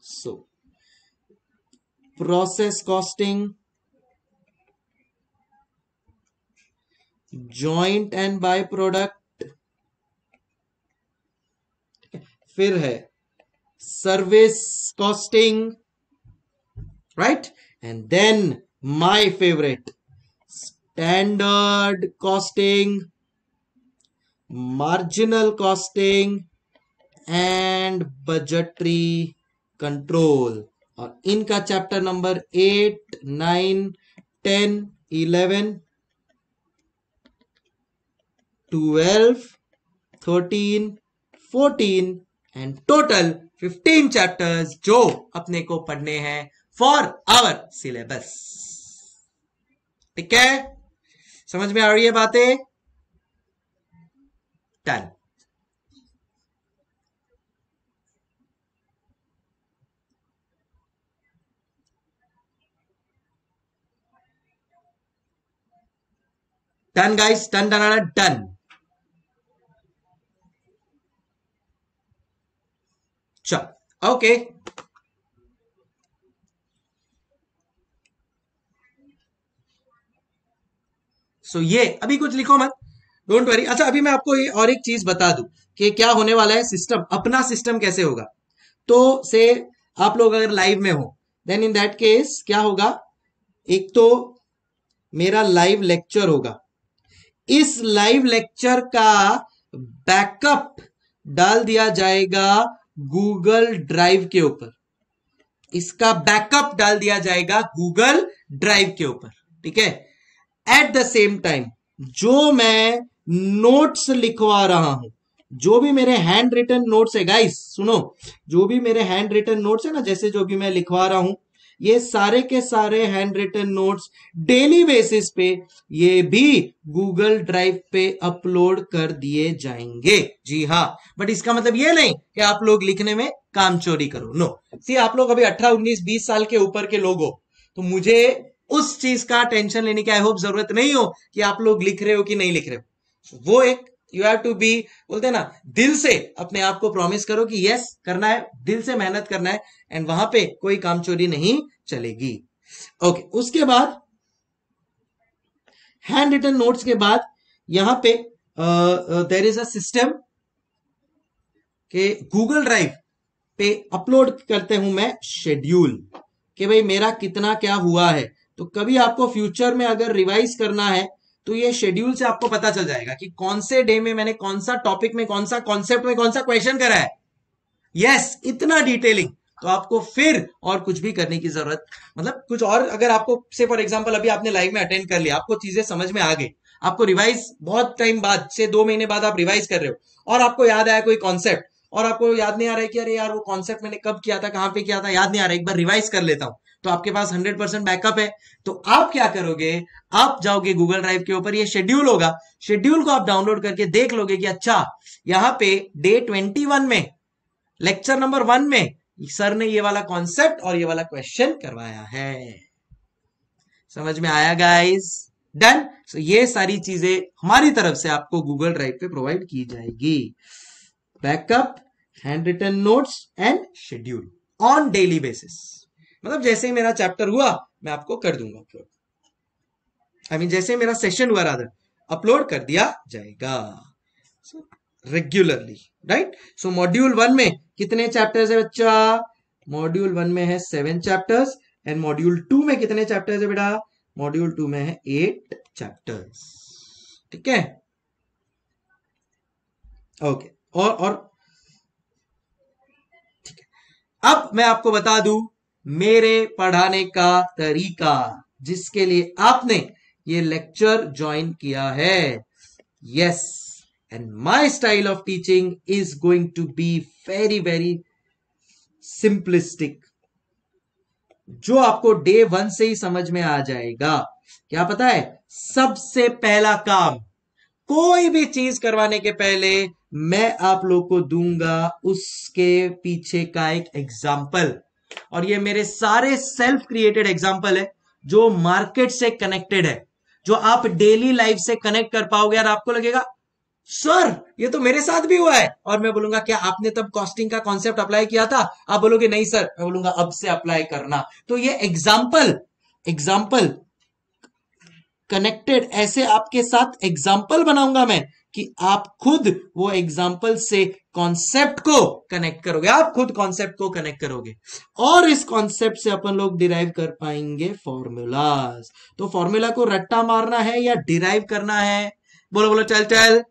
so process costing joint and byproduct फिर है service costing right and then my favourite standard costing marginal costing and budgetary control और इनका chapter number eight nine ten eleven twelve thirteen fourteen and total fifteen chapters जो अपने को पढ़ने हैं for our syllabus ठीक है समझ में आ रही है बातें done Done, guys. Done, done, done, done. चलो ओके सो ये अभी कुछ लिखो मत डोंट वरी अच्छा अभी मैं आपको ये और एक चीज बता दूं कि क्या होने वाला है सिस्टम अपना सिस्टम कैसे होगा तो से आप लोग अगर लाइव में हो देन इन दैट केस क्या होगा एक तो मेरा लाइव लेक्चर होगा इस लाइव लेक्चर का बैकअप डाल दिया जाएगा गूगल ड्राइव के ऊपर इसका बैकअप डाल दिया जाएगा गूगल ड्राइव के ऊपर ठीक है एट द सेम टाइम जो मैं नोट्स लिखवा रहा हूं जो भी मेरे हैंड रिटन नोट्स है गाइस सुनो जो भी मेरे हैंड रिटन नोट्स है ना जैसे जो भी मैं लिखवा रहा हूं ये सारे के सारे handwritten notes daily basis पे ये भी गूगल ड्राइव पे अपलोड कर दिए जाएंगे जी हाँ बट इसका मतलब ये नहीं कि आप लोग लिखने में काम चोरी करो नो सी आप लोग अभी 18, 19, 20 साल के ऊपर के लोग हो तो मुझे उस चीज का टेंशन लेने की आई होप जरूरत नहीं हो कि आप लोग लिख रहे हो कि नहीं लिख रहे हो वो एक यू हैव टू बी बोलते हैं ना दिल से अपने आप को प्रॉमिस करो कि यस करना है दिल से मेहनत करना है एंड वहां पे कोई काम चोरी नहीं चलेगी ओके okay, उसके बाद हैंड रिटन नोट्स के बाद यहां पे देर इज अ सिस्टम के गूगल ड्राइव पे अपलोड करते हूं मैं शेड्यूल कि भाई मेरा कितना क्या हुआ है तो कभी आपको फ्यूचर में अगर रिवाइज करना है तो ये शेड्यूल से आपको पता चल जाएगा कि कौन से डे में मैंने कौन सा टॉपिक में कौन सा कॉन्सेप्ट में कौन सा क्वेश्चन करा है यस yes, इतना डिटेलिंग तो आपको फिर और कुछ भी करने की जरूरत मतलब कुछ और अगर आपको से फॉर एग्जाम्पल अभी आपने लाइव में अटेंड कर लिया आपको चीजें समझ में आ गई आपको रिवाइज बहुत टाइम बाद से दो महीने बाद आप रिवाइज कर रहे हो और आपको याद आया कोई कॉन्सेप्ट और आपको याद नहीं आ रहा है कि अरे यार वो कॉन्सेप्ट मैंने कब किया था कहाँ पे किया था याद नहीं आ रहा है एक बार रिवाइज कर लेता हूं तो आपके पास हंड्रेड परसेंट बैकअप है तो आप क्या करोगे आप जाओगे गूगल ड्राइव के ऊपर ये शेड्यूल होगा शेड्यूल को आप डाउनलोड करके देख लोगे कि अच्छा यहाँ पे डे ट्वेंटी वन में लेक्चर नंबर वन में सर ने ये वाला कॉन्सेप्ट और ये वाला क्वेश्चन करवाया है समझ में आया गाइज डन सो ये सारी चीजें हमारी तरफ से आपको गूगल ड्राइव पे प्रोवाइड की जाएगी backup handwritten notes and schedule on daily basis मतलब जैसे ही मेरा चैप्टर हुआ मैं आपको कर दूंगा अपलोड आई मीन जैसे जैसे मेरा सेशन हुआ राधर अपलोड कर दिया जाएगा regularly right so module one में कितने चैप्टर्स है बच्चा मॉड्यूल वन में है seven chapters and module two में कितने चैप्टर्स है बेटा मॉड्यूल टू में है एट चैप्टर्स ठीक है ओके और और ठीक है अब मैं आपको बता दू मेरे पढ़ाने का तरीका जिसके लिए आपने ये लेक्चर ज्वाइन किया है yes and my style of teaching is going to be very very simplistic जो आपको डे वन से ही समझ में आ जाएगा क्या पता है सबसे पहला काम कोई भी चीज करवाने के पहले मैं आप लोग को दूंगा उसके पीछे का एक एग्जाम्पल और ये मेरे सारे सेल्फ क्रिएटेड एग्जाम्पल है जो मार्केट से कनेक्टेड है जो आप डेली लाइफ से कनेक्ट कर पाओगे और आपको लगेगा सर ये तो मेरे साथ भी हुआ है और मैं बोलूंगा क्या आपने तब कॉस्टिंग का कॉन्सेप्ट अप्लाई किया था आप बोलोगे नहीं सर मैं बोलूंगा अब से अप्लाई करना तो ये एग्जाम्पल एग्जाम्पल कनेक्टेड ऐसे आपके साथ एग्जाम्पल बनाऊंगा मैं कि आप खुद वो एग्जाम्पल से कॉन्सेप्ट को कनेक्ट करोगे आप खुद कॉन्सेप्ट को कनेक्ट करोगे और इस कॉन्सेप्ट से अपन लोग डिराइव कर पाएंगे फॉर्मूलाज तो फॉर्मूला को रट्टा मारना है या डिराइव करना है बोलो बोलो चल चल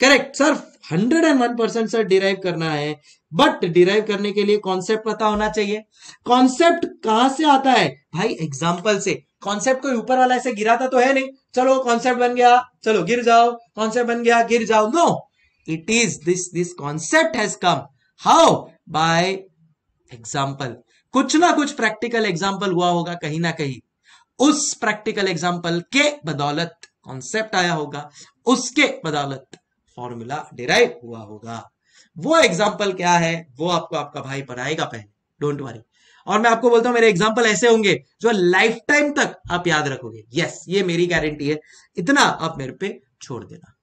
correct sir hundred and one percent sir derive करना है बट डिराइव करने के लिए कॉन्सेप्ट पता होना चाहिए कॉन्सेप्ट कहां से आता है भाई एग्जाम्पल से कॉन्सेप्ट कोई ऊपर वाला ऐसे गिराता तो है नहीं चलो कॉन्सेप्ट बन गया चलो गिर जाओ कॉन्सेप्ट बन गया गिर जाओ no it is this this concept has come how by example कुछ ना कुछ प्रैक्टिकल एग्जाम्पल हुआ होगा कहीं ना कहीं उस प्रैक्टिकल एग्जाम्पल के बदौलत कॉन्सेप्ट आया होगा उसके बदौलत फॉर्मूला डिराइव हुआ होगा वो एग्जाम्पल क्या है वो आपको आपका भाई पढ़ाएगा पहले डोंट वरी और मैं आपको बोलता हूं मेरे एग्जाम्पल ऐसे होंगे जो लाइफ टाइम तक आप याद रखोगे यस ये मेरी गारंटी है इतना आप मेरे पे छोड़ देना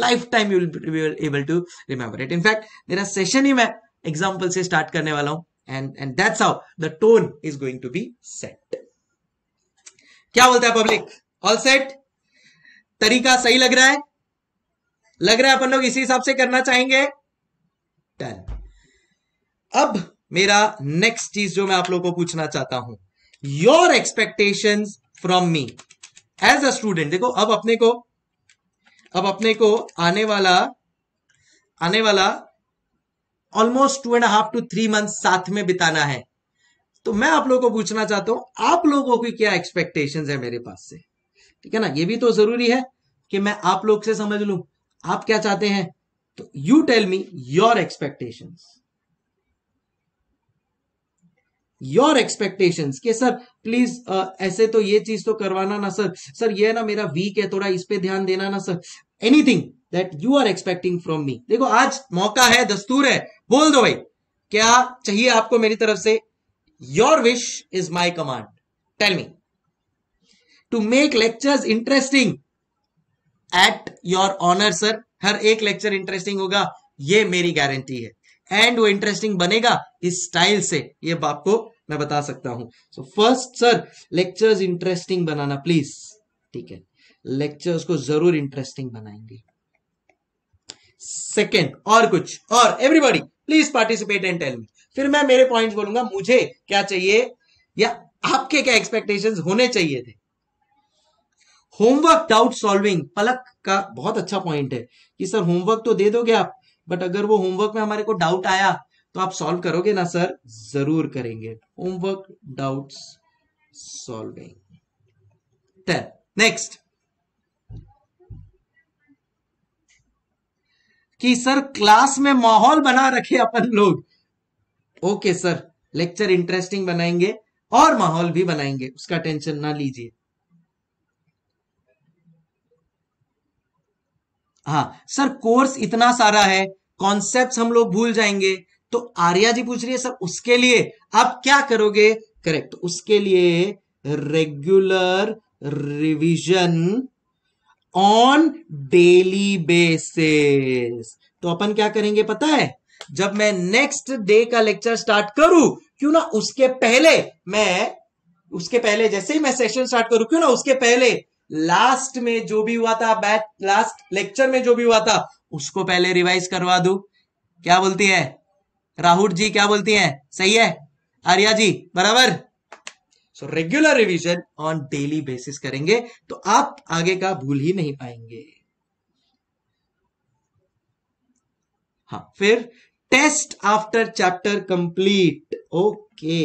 lifetime you will able to remember it in fact मेरा सेशन ही मैं एग्जाम्पल से स्टार्ट करने वाला हूं and and that's how the tone is going to be set क्या बोलता है पब्लिक ऑल सेट तरीका सही लग रहा है लग रहा है अपन लोग इसी हिसाब से करना चाहेंगे डन अब मेरा नेक्स्ट चीज जो मैं आप लोगों को पूछना चाहता हूं your expectation from me as a student देखो अब अपने को अब अपने को आने वाला आने वाला almost two and half two three month साथ में बिताना है तो मैं आप लोगों को पूछना चाहता हूं आप लोगों की क्या एक्सपेक्टेशन है मेरे पास से ठीक है ना ये भी तो जरूरी है कि मैं आप लोग से समझ लू आप क्या चाहते हैं तो you tell me your expectations your expectations के सर प्लीज ऐसे तो ये चीज तो करवाना ना सर सर ये ना मेरा वीक है थोड़ा इस पे ध्यान देना ना sir anything that you are expecting from me देखो आज मौका है दस्तूर है बोल दो भाई क्या चाहिए आपको मेरी तरफ से your wish is my command tell me to make lectures interesting at your honour sir हर एक लेक्चर इंटरेस्टिंग होगा ये मेरी गारंटी है एंड वो इंटरेस्टिंग बनेगा इस स्टाइल से ये आपको मैं बता सकता हूं so first sir lectures interesting बनाना प्लीज ठीक है लेक्चर्स को जरूर इंटरेस्टिंग बनाएंगे सेकेंड और कुछ और everybody please participate and tell me फिर मैं मेरे पॉइंट्स बोलूंगा मुझे क्या चाहिए या आपके क्या एक्सपेक्टेशंस होने चाहिए थे होमवर्क डाउट सॉल्विंग पलक का बहुत अच्छा पॉइंट है कि सर होमवर्क तो दे दोगे आप बट अगर वो होमवर्क में हमारे को डाउट आया तो आप सॉल्व करोगे ना सर जरूर करेंगे होमवर्क डाउट्स सॉल्विंग नेक्स्ट कि सर क्लास में माहौल बना रखे अपन लोग ओके सर लेक्चर इंटरेस्टिंग बनाएंगे और माहौल भी बनाएंगे उसका टेंशन ना लीजिए हाँ सर कोर्स इतना सारा है कॉन्सेप्ट हम लोग भूल जाएंगे तो आर्या जी पूछ रही है सर उसके लिए आप क्या करोगे करेक्ट उसके लिए regular revision on daily basis तो अपन क्या करेंगे पता है जब मैं नेक्स्ट डे का लेक्चर स्टार्ट करूं क्यों ना उसके पहले मैं उसके पहले जैसे ही मैं सेशन स्टार्ट करूं क्यों ना उसके पहले लास्ट में जो भी हुआ था बैच लास्ट लेक्चर में जो भी हुआ था उसको पहले रिवाइज करवा दू क्या बोलती है राहुल जी क्या बोलती है सही है आर्या जी बराबर so regular revision on daily basis करेंगे तो आप आगे का भूल ही नहीं पाएंगे हाँ फिर test after chapter complete okay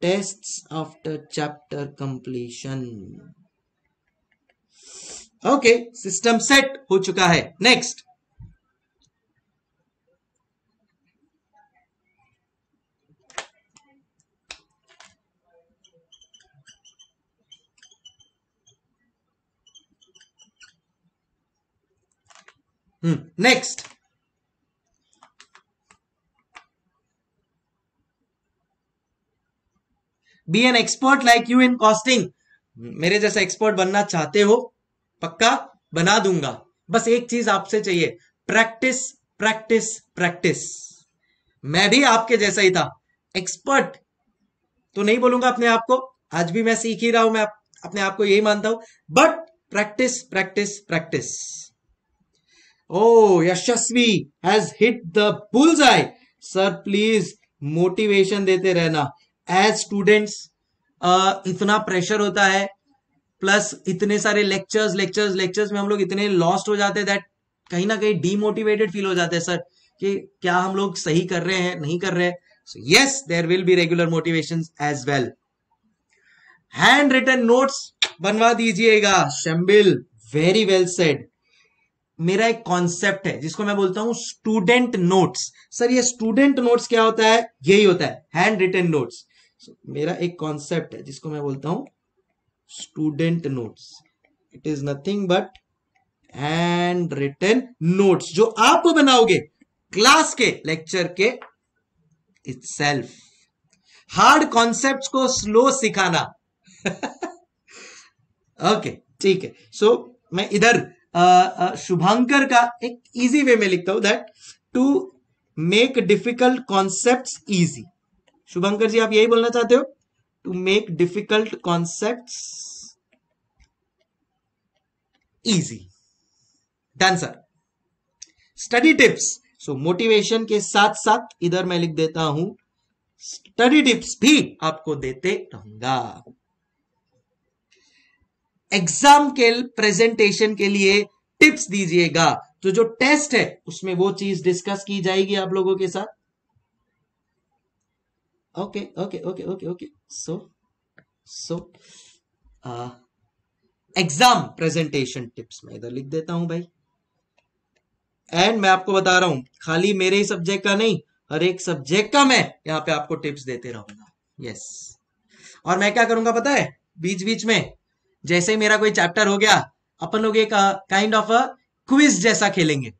test after chapter completion okay system set हो चुका है next next be an expert like you in costing मेरे जैसा एक्सपर्ट बनना चाहते हो पक्का बना दूंगा बस एक चीज आपसे चाहिए प्रैक्टिस प्रैक्टिस प्रैक्टिस मैं भी आपके जैसा ही था एक्सपर्ट तो नहीं बोलूंगा अपने आप को आज भी मैं सीख ही रहा हूं मैं अपने आप को यही मानता हूं but practice practice practice Oh, Yashasvi has hit the bullseye. Sir, please motivation देते रहना एज स्टूडेंट्स इतना प्रेशर होता है प्लस इतने सारे लेक्चर्स लेक्चर्स लेक्चर्स में हम लोग इतने लॉस्ट हो जाते हैं दैट कहीं ना कहीं डीमोटिवेटेड फील हो जाते हैं सर कि क्या हम लोग सही कर रहे हैं नहीं कर रहे so yes there will be regular motivation as well handwritten notes बनवा दीजिएगा शम्बिल वेरी वेल सेड मेरा एक कॉन्सेप्ट है जिसको मैं बोलता हूं स्टूडेंट नोट्स सर ये स्टूडेंट नोट्स क्या होता है यही होता है हैंड रिटन नोट्स मेरा एक कॉन्सेप्ट है जिसको मैं बोलता हूं student notes it is nothing but handwritten notes जो आप बनाओगे क्लास के लेक्चर के इट्स हार्ड कॉन्सेप्ट को स्लो सिखाना ओके okay, ठीक है सो so, मैं इधर शुभांकर का एक इजी वे में लिखता हूं that to make difficult concept easy Shubhankar ji आप यही बोलना चाहते हो to make difficult concept easy done sir study tips so motivation के साथ साथ इधर मैं लिख देता हूं स्टडी टिप्स भी आपको देते रहूंगा एग्जाम के प्रेजेंटेशन के लिए टिप्स दीजिएगा तो जो टेस्ट है उसमें वो चीज डिस्कस की जाएगी आप लोगों के साथ okay okay okay okay okay so so exam presentation tips मैं इधर लिख देता हूं भाई एंड मैं आपको बता रहा हूं खाली मेरे ही सब्जेक्ट का नहीं हर एक सब्जेक्ट का मैं यहां पे आपको टिप्स देते रहूंगा यस yes. और मैं क्या करूंगा पता है बीच बीच में जैसे ही मेरा कोई चैप्टर हो गया अपन लोग एक काइंड ऑफ क्विज जैसा खेलेंगे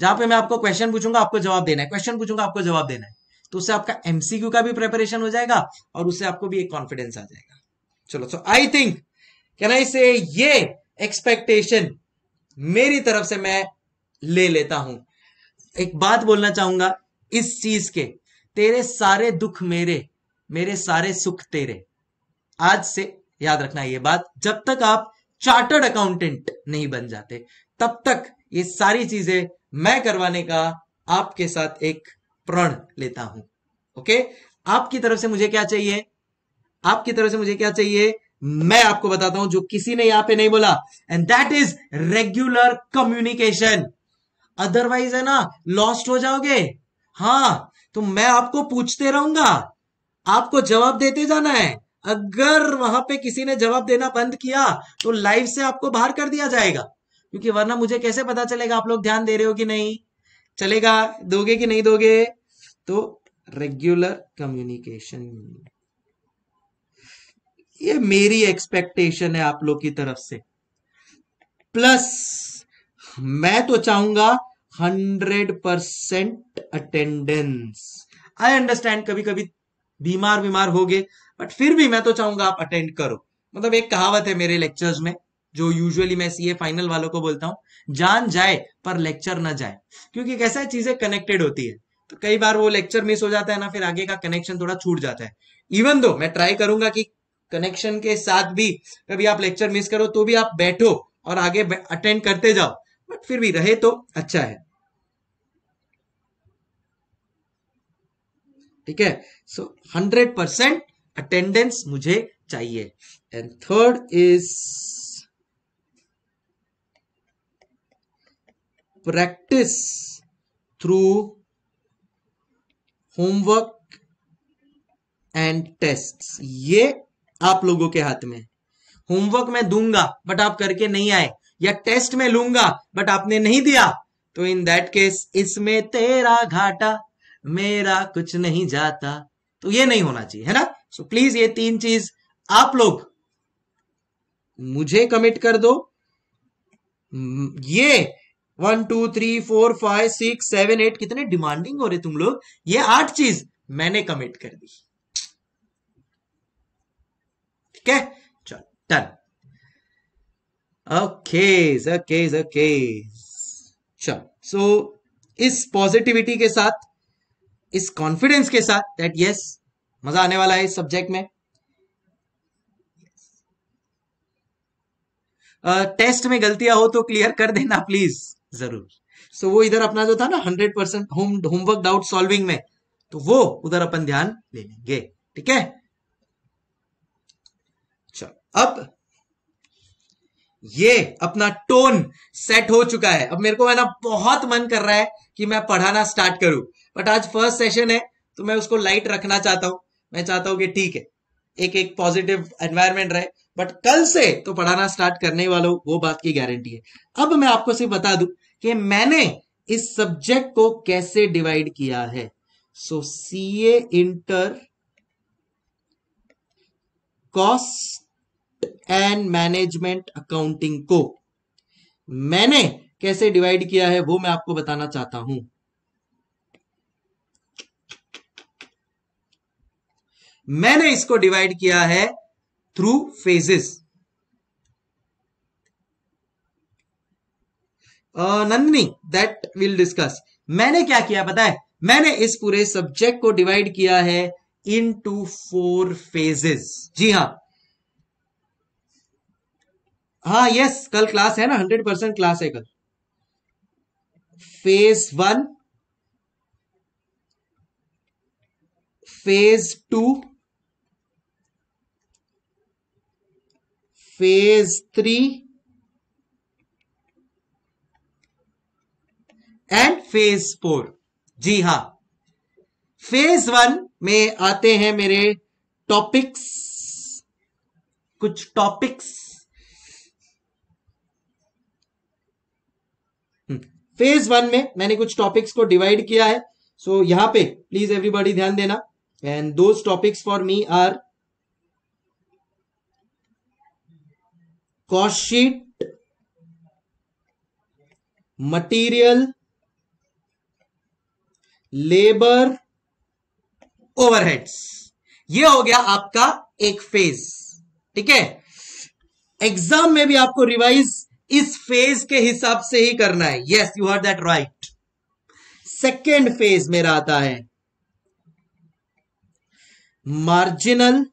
जहां पे मैं आपको क्वेश्चन पूछूंगा आपको जवाब देना है क्वेश्चन पूछूंगा आपको जवाब देना है तो उससे आपका एमसीक्यू का भी प्रेपरेशन हो जाएगा और उससे आपको भी एक कॉन्फिडेंस आ जाएगा चलो सो आई थिंक कैन आई से ये एक्सपेक्टेशन मेरी तरफ से मैं ले लेता हूं एक बात बोलना चाहूंगा इस चीज के तेरे सारे दुख मेरे मेरे सारे सुख तेरे आज से याद रखना ये बात जब तक आप चार्टर्ड अकाउंटेंट नहीं बन जाते तब तक ये सारी चीजें मैं करवाने का आपके साथ एक प्रण लेता हूं ओके आपकी तरफ से मुझे क्या चाहिए आपकी तरफ से मुझे क्या चाहिए मैं आपको बताता हूं जो किसी ने यहां पे नहीं बोला and that is regular communication otherwise है ना लॉस्ट हो जाओगे हाँ तो मैं आपको पूछते रहूंगा आपको जवाब देते जाना है अगर वहां पे किसी ने जवाब देना बंद किया तो लाइव से आपको बाहर कर दिया जाएगा क्योंकि वरना मुझे कैसे पता चलेगा आप लोग ध्यान दे रहे हो कि नहीं चलेगा दोगे कि नहीं दोगे तो रेगुलर कम्युनिकेशन ये मेरी एक्सपेक्टेशन है आप लोग की तरफ से प्लस मैं तो चाहूंगा hundred percent attendance I understand कभी कभी बीमार बीमार हो गए बट फिर भी मैं तो चाहूंगा आप अटेंड करो मतलब एक कहावत है मेरे लेक्चर्स में जो यूजुअली मैं सीए फाइनल वालों को बोलता हूँ जान जाए पर लेक्चर ना जाए क्योंकि कैसा है चीजें कनेक्टेड होती है तो कई बार वो लेक्चर मिस हो जाता है ना फिर आगे का कनेक्शन थोड़ा छूट जाता है इवन दो मैं ट्राई करूंगा कि कनेक्शन के साथ भी कभी आप लेक्चर मिस करो तो भी आप बैठो और आगे अटेंड करते जाओ बट फिर भी रहे तो अच्छा है ठीक है सो हंड्रेड परसेंट अटेंडेंस मुझे चाहिए and third is practice through homework and test ये आप लोगों के हाथ में होमवर्क मैं दूंगा बट आप करके नहीं आए या टेस्ट में लूंगा बट आपने नहीं दिया तो इन दैट केस इसमें तेरा घाटा मेरा कुछ नहीं जाता तो ये नहीं होना चाहिए है ना सो so, प्लीज ये तीन चीज आप लोग मुझे कमिट कर दो hmm, ये one two three four five six seven eight कितने डिमांडिंग हो रहे तुम लोग ये आठ चीज मैंने कमिट कर दी ठीक है चल डन ओके ओके ओके चल सो इस पॉजिटिविटी के साथ इस कॉन्फिडेंस के साथ दैट यस मजा आने वाला है इस सब्जेक्ट में टेस्ट में गलतियां हो तो क्लियर कर देना प्लीज जरूर सो so, वो इधर अपना जो था ना hundred percent home homework doubt solving में तो वो उधर अपन ध्यान ले लेंगे ठीक है चलो अब ये अपना टोन सेट हो चुका है अब मेरे को है ना बहुत मन कर रहा है कि मैं पढ़ाना स्टार्ट करूं बट आज फर्स्ट सेशन है तो मैं उसको लाइट रखना चाहता हूं मैं चाहता हूं कि ठीक है एक एक पॉजिटिव एनवायरमेंट रहे बट कल से तो पढ़ाना स्टार्ट करने वालों वो बात की गारंटी है अब मैं आपको सिर्फ बता दू कि मैंने इस सब्जेक्ट को कैसे डिवाइड किया है so C A inter cost and management accounting को मैंने कैसे डिवाइड किया है वो मैं आपको बताना चाहता हूं मैंने इसको डिवाइड किया है through phases Nandini that will discuss मैंने क्या किया पता है मैंने इस पूरे सब्जेक्ट को डिवाइड किया है इन टू फोर फेजेस जी हाँ हाँ यस कल क्लास है ना हंड्रेड परसेंट क्लास है कल phase one phase two phase three and phase four जी हां फेज वन में आते हैं मेरे टॉपिक्स कुछ टॉपिक्स फेज वन में मैंने कुछ टॉपिक्स को डिवाइड किया है सो so, यहां पे प्लीज एवरीबॉडी ध्यान देना and those topics for me are cost sheet labour overheads ये हो गया आपका एक फेज ठीक है एग्जाम में भी आपको रिवाइज इस फेज के हिसाब से ही करना है yes you are that right second phase मेरा आता है मार्जिनल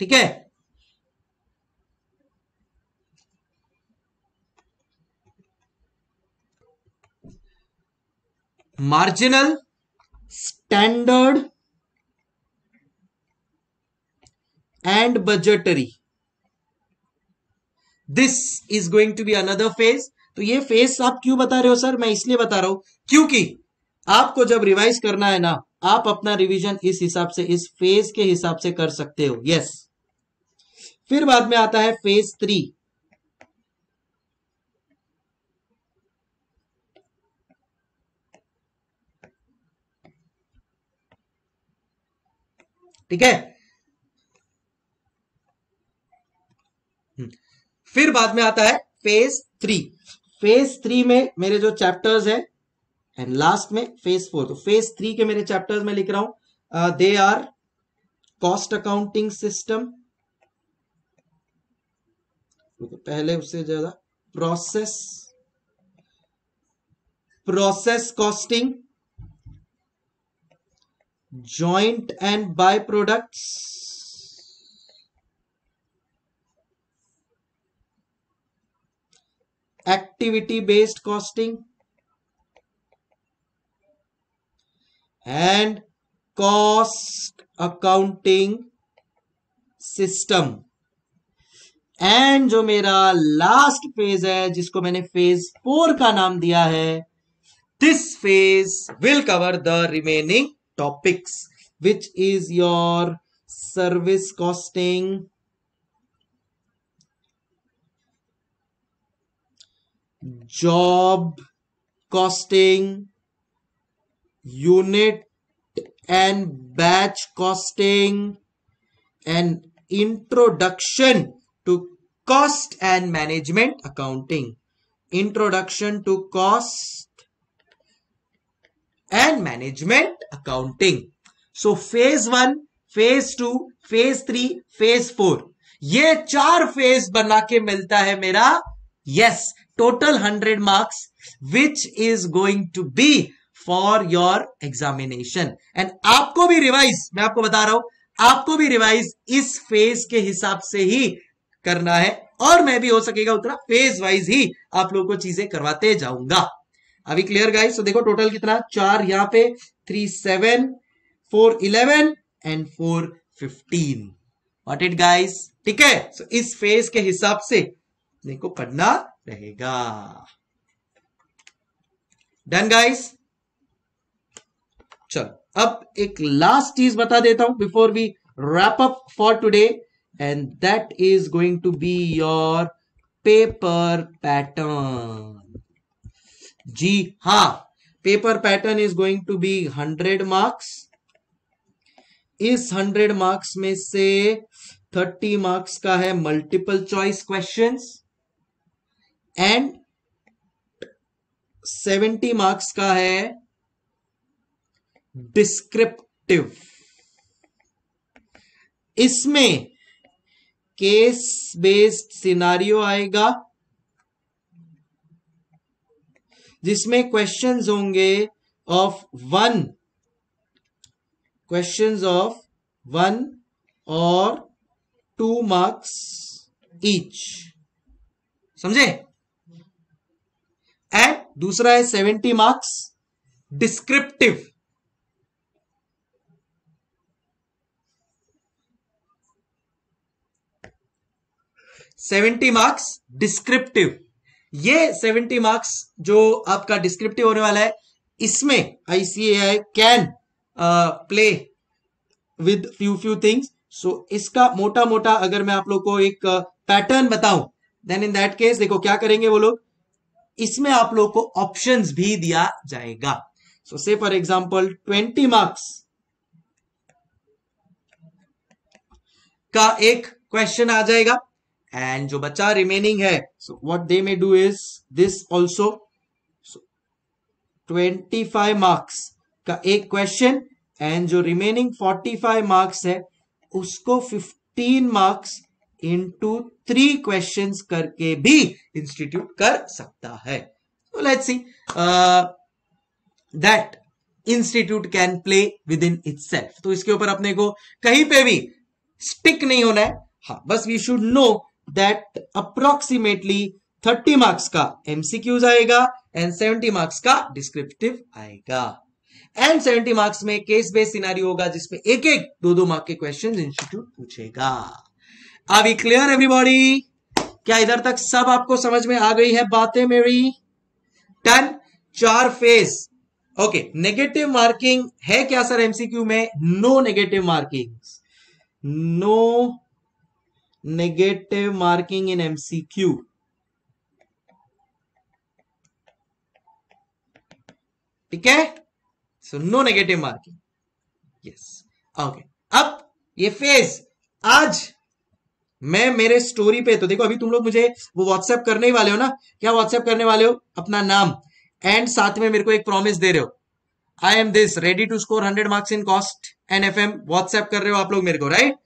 ठीक है marginal standard and budgetary this is going to be another phase तो ये फेज आप क्यों बता रहे हो सर मैं इसलिए बता रहा हूं क्योंकि आपको जब रिवाइज करना है ना आप अपना रिवीजन इस हिसाब से इस फेज के हिसाब से कर सकते हो यस yes. फिर बाद में आता है फेज थ्री ठीक है हम्म। फिर बाद में आता है फेज थ्री फेज थ्री में मेरे जो चैप्टर्स है एंड लास्ट में फेज फोर तो फेज थ्री के मेरे चैप्टर्स में लिख रहा हूं they are cost accounting system तो पहले उससे ज्यादा process process costing joint and by products activity based costing and cost accounting system and जो मेरा लास्ट फेज है जिसको मैंने फेज फोर का नाम दिया है this phase will cover the remaining topics which is your service costing job costing unit and batch costing and introduction to cost and management accounting introduction to cost and management accounting so phase 1 phase 2 phase 3 phase 4 ये चार phase बना के मिलता है मेरा yes total hundred marks which is going to be for your examination and आपको भी revise मैं आपको बता रहा हूं आपको भी रिवाइज इस फेज के हिसाब से ही करना है और मैं भी हो सकेगा उतना फेज वाइज ही आप लोगों को चीजें करवाते जाऊंगा अभी क्लियर गाइस तो देखो टोटल कितना चार यहाँ पे three seven four eleven and four fifteen what it guys ठीक है सो इस फेज के हिसाब से देखो पढ़ना रहेगा डन गाइस चलो अब एक लास्ट चीज बता देता हूं before we wrap up for today and that is going to be your paper pattern जी हाँ paper pattern is going to be hundred marks इस हंड्रेड मार्क्स में से थर्टी मार्क्स का है multiple choice questions and seventy marks का है descriptive इसमें केस बेस्ड सिनारियो आएगा जिसमें क्वेश्चंस होंगे of one questions of one और टू मार्क्स ईच समझे एंड दूसरा है seventy marks descriptive seventy marks descriptive ये सेवेंटी मार्क्स जो आपका डिस्क्रिप्टिव होने वाला है इसमें ICAI can play with few few things so इसका मोटा मोटा अगर मैं आप लोग को एक पैटर्न uh, बताऊं देन इन दैट केस देखो क्या करेंगे वो लोग इसमें आप लोग को ऑप्शन भी दिया जाएगा सो से फॉर एग्जाम्पल ट्वेंटी मार्क्स का एक क्वेश्चन आ जाएगा एंड जो बच्चा रिमेनिंग है so they may do is this also twenty five marks का एक क्वेश्चन एंड जो रिमेनिंग फोर्टी फाइव मार्क्स है उसको fifteen marks two three question करके भी इंस्टीट्यूट कर सकता है so let's see uh, that institute can play within itself तो इसके ऊपर अपने को कहीं पे भी स्टिक नहीं होना है हाँ बस we should know that approximately 30 marks का एमसीक्यूज आएगा एंड 70 मार्क्स का डिस्क्रिप्टिव आएगा एंड 70 मार्क्स में केस बेस्ड सिनारी होगा जिसमें एक एक दो दो मार्क के क्वेश्चन इंस्टीट्यूट पूछेगा आर वी क्लियर एवरीबॉडी क्या इधर तक सब आपको समझ में आ गई है बातें मेरी टन चार फेस ओके नेगेटिव मार्किंग है क्या सर एमसीक्यू में no negative marking no negative marking in MCQ. ठीक है so no negative marking yes okay अब ये फेज आज मैं मेरे स्टोरी पे तो देखो अभी तुम लोग मुझे वो व्हाट्सएप करने ही वाले हो ना क्या व्हाट्सएप करने वाले हो अपना नाम एंड साथ में मेरे को एक प्रॉमिस दे रहे हो I am this ready to score hundred marks in cost and F M WhatsApp कर रहे हो आप लोग मेरे को राइट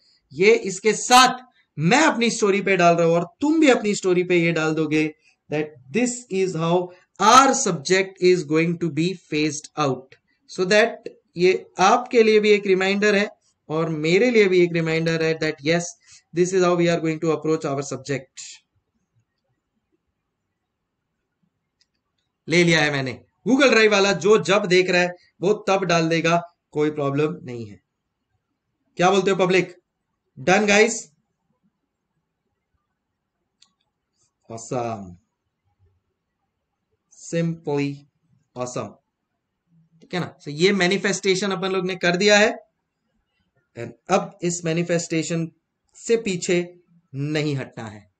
ये इसके साथ मैं अपनी स्टोरी पे डाल रहा हूं और तुम भी अपनी स्टोरी पे ये डाल दोगे that this is how our subject is going to be phased out so that ये आपके लिए भी एक रिमाइंडर है और मेरे लिए भी एक रिमाइंडर है that yes this is how we are going to approach our subject ले लिया है मैंने गूगल ड्राइव वाला जो जब देख रहा है वो तब डाल देगा कोई प्रॉब्लम नहीं है क्या बोलते हो public done guys awesome Simply awesome ठीक है ना so ये मैनिफेस्टेशन अपन लोग ने कर दिया है एंड अब इस मैनिफेस्टेशन से पीछे नहीं हटना है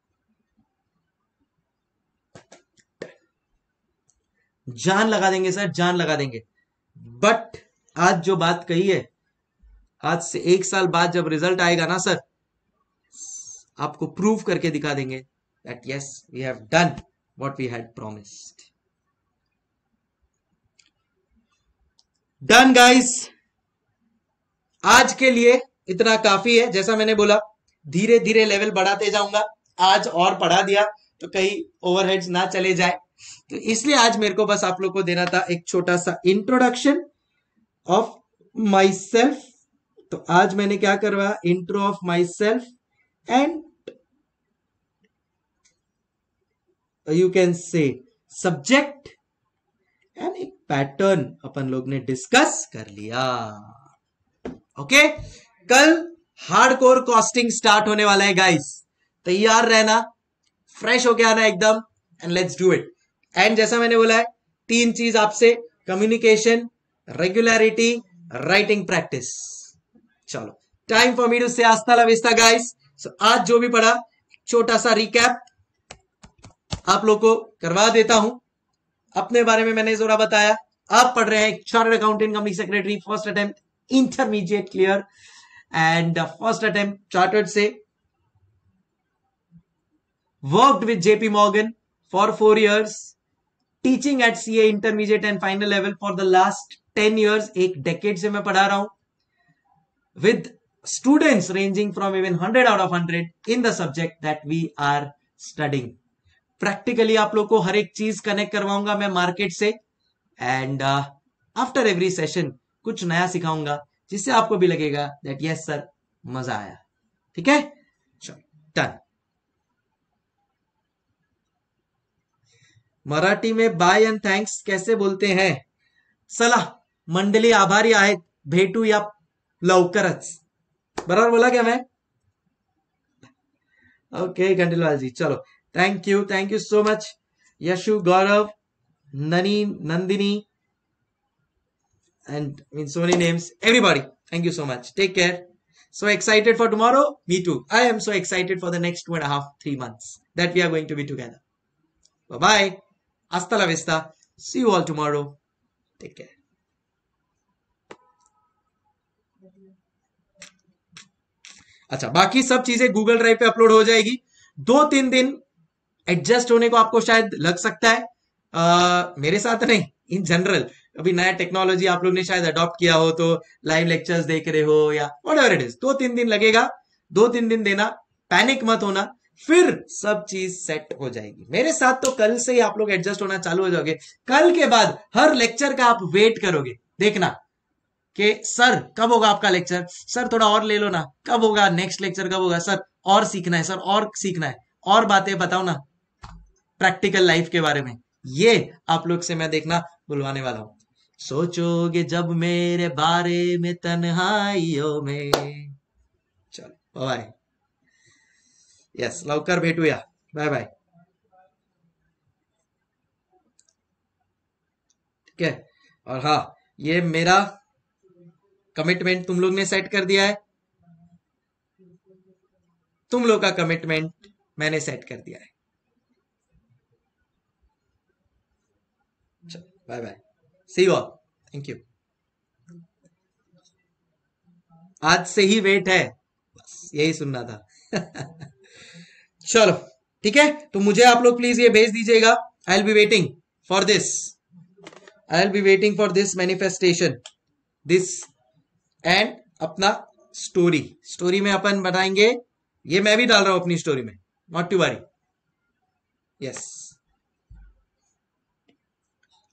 जान लगा देंगे सर जान लगा देंगे बट आज जो बात कही है आज से एक साल बाद जब रिजल्ट आएगा ना सर आपको प्रूफ करके दिखा देंगे that yes, we have done what we had promised. Done guys आज के लिए इतना काफी है जैसा मैंने बोला धीरे धीरे लेवल बढ़ाते जाऊंगा आज और पढ़ा दिया तो कहीं ओवरहेड्स ना चले जाए तो इसलिए आज मेरे को बस आप लोग को देना था एक छोटा सा इंट्रोडक्शन ऑफ माई सेल्फ तो आज मैंने क्या करवाया intro of myself and you can say subject and एक पैटर्न अपन लोग ने डिस्कस कर लिया ओके कल हार्ड कोर कॉस्टिंग स्टार्ट होने वाला है गाइस तैयार रहना फ्रेश होके आना एकदम and let's do it and जैसा मैंने बोला है तीन चीज आपसे कम्युनिकेशन रेगुलरिटी राइटिंग प्रैक्टिस चलो time for me to say Aastha लविस्ता guys so आज जो भी पढ़ा छोटा सा रिकैप आप लोग को करवा देता हूं अपने बारे में मैंने जोरा बताया आप पढ़ रहे हैं chart accountant company secretary first attempt intermediate clear and first attempt chartered से worked with JP Morgan for four years teaching at C A intermediate and final level for the last ten years एक decade से मैं पढ़ा रहा हूं with students ranging from even hundred out of hundred in the subject that we are studying practically आप लोग को हर एक चीज कनेक्ट करवाऊंगा मैं मार्केट से एंड आफ्टर एवरी सेशन कुछ नया सिखाऊंगा जिससे आपको भी लगेगा दैट यस सर मजा आया ठीक है डन मराठी में बाय एंड थैंक्स कैसे बोलते हैं सलाह मंडली आभारी आए भेटू या लवकर बराबर बोला क्या मैं ओके खंडेलवाल जी चलो Thank you. Thank you so much. Yashu, Gaurav, Nani, Nandini, and I mean so many names. Everybody, thank you so much. Take care. So excited for tomorrow? Me too. I am so excited for the next two and a half, three months that we are going to be together. Bye bye. Hasta la vista. See you all tomorrow. Take care. अच्छा बाकी सब चीजें Google drive पे upload हो जाएगी दो तीन दिन एडजस्ट होने को आपको शायद लग सकता है आ, मेरे साथ नहीं इन जनरल अभी नया टेक्नोलॉजी आप लोग ने शायद अडॉप्ट किया हो तो लाइव लेक्चर्स देख रहे हो या वट इट इज दो तीन दिन लगेगा दो तीन दिन देना पैनिक मत होना फिर सब चीज सेट हो जाएगी मेरे साथ तो कल से ही आप लोग एडजस्ट होना चालू हो जाओगे कल के बाद हर लेक्चर का आप वेट करोगे देखना कि सर कब होगा आपका लेक्चर सर थोड़ा और ले लो ना कब होगा नेक्स्ट लेक्चर कब होगा सर और सीखना है सर और सीखना है और बातें बताओ ना प्रैक्टिकल लाइफ के बारे में ये आप लोग से मैं देखना बुलवाने वाला हूं सोचोगे जब मेरे बारे में तन्हाइयों में चलो बाय यस लवकर या बाय बाय ठीक है और हाँ ये मेरा कमिटमेंट तुम लोग ने सेट कर दिया है तुम लोग का कमिटमेंट मैंने सेट कर दिया है bye bye see you all. Thank आज से ही वेट है बस यही सुनना था चलो ठीक है तो मुझे आप लोग प्लीज ये भेज दीजिएगा I'll be waiting for this I'll be waiting for this manifestation this and अपना स्टोरी स्टोरी में अपन बताएंगे ये मैं भी डाल रहा हूं अपनी स्टोरी में नॉट टू वरी यस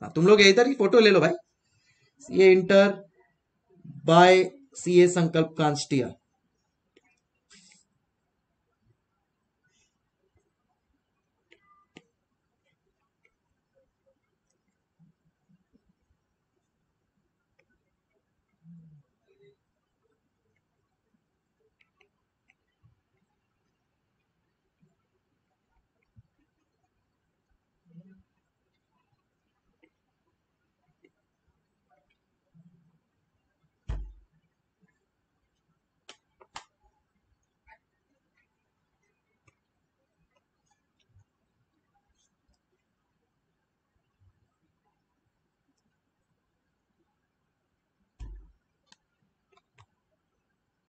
हाँ तुम लोग इधर ही फोटो ले लो भाई ये इंटर बाय सी ए संकल्प कांस्टिया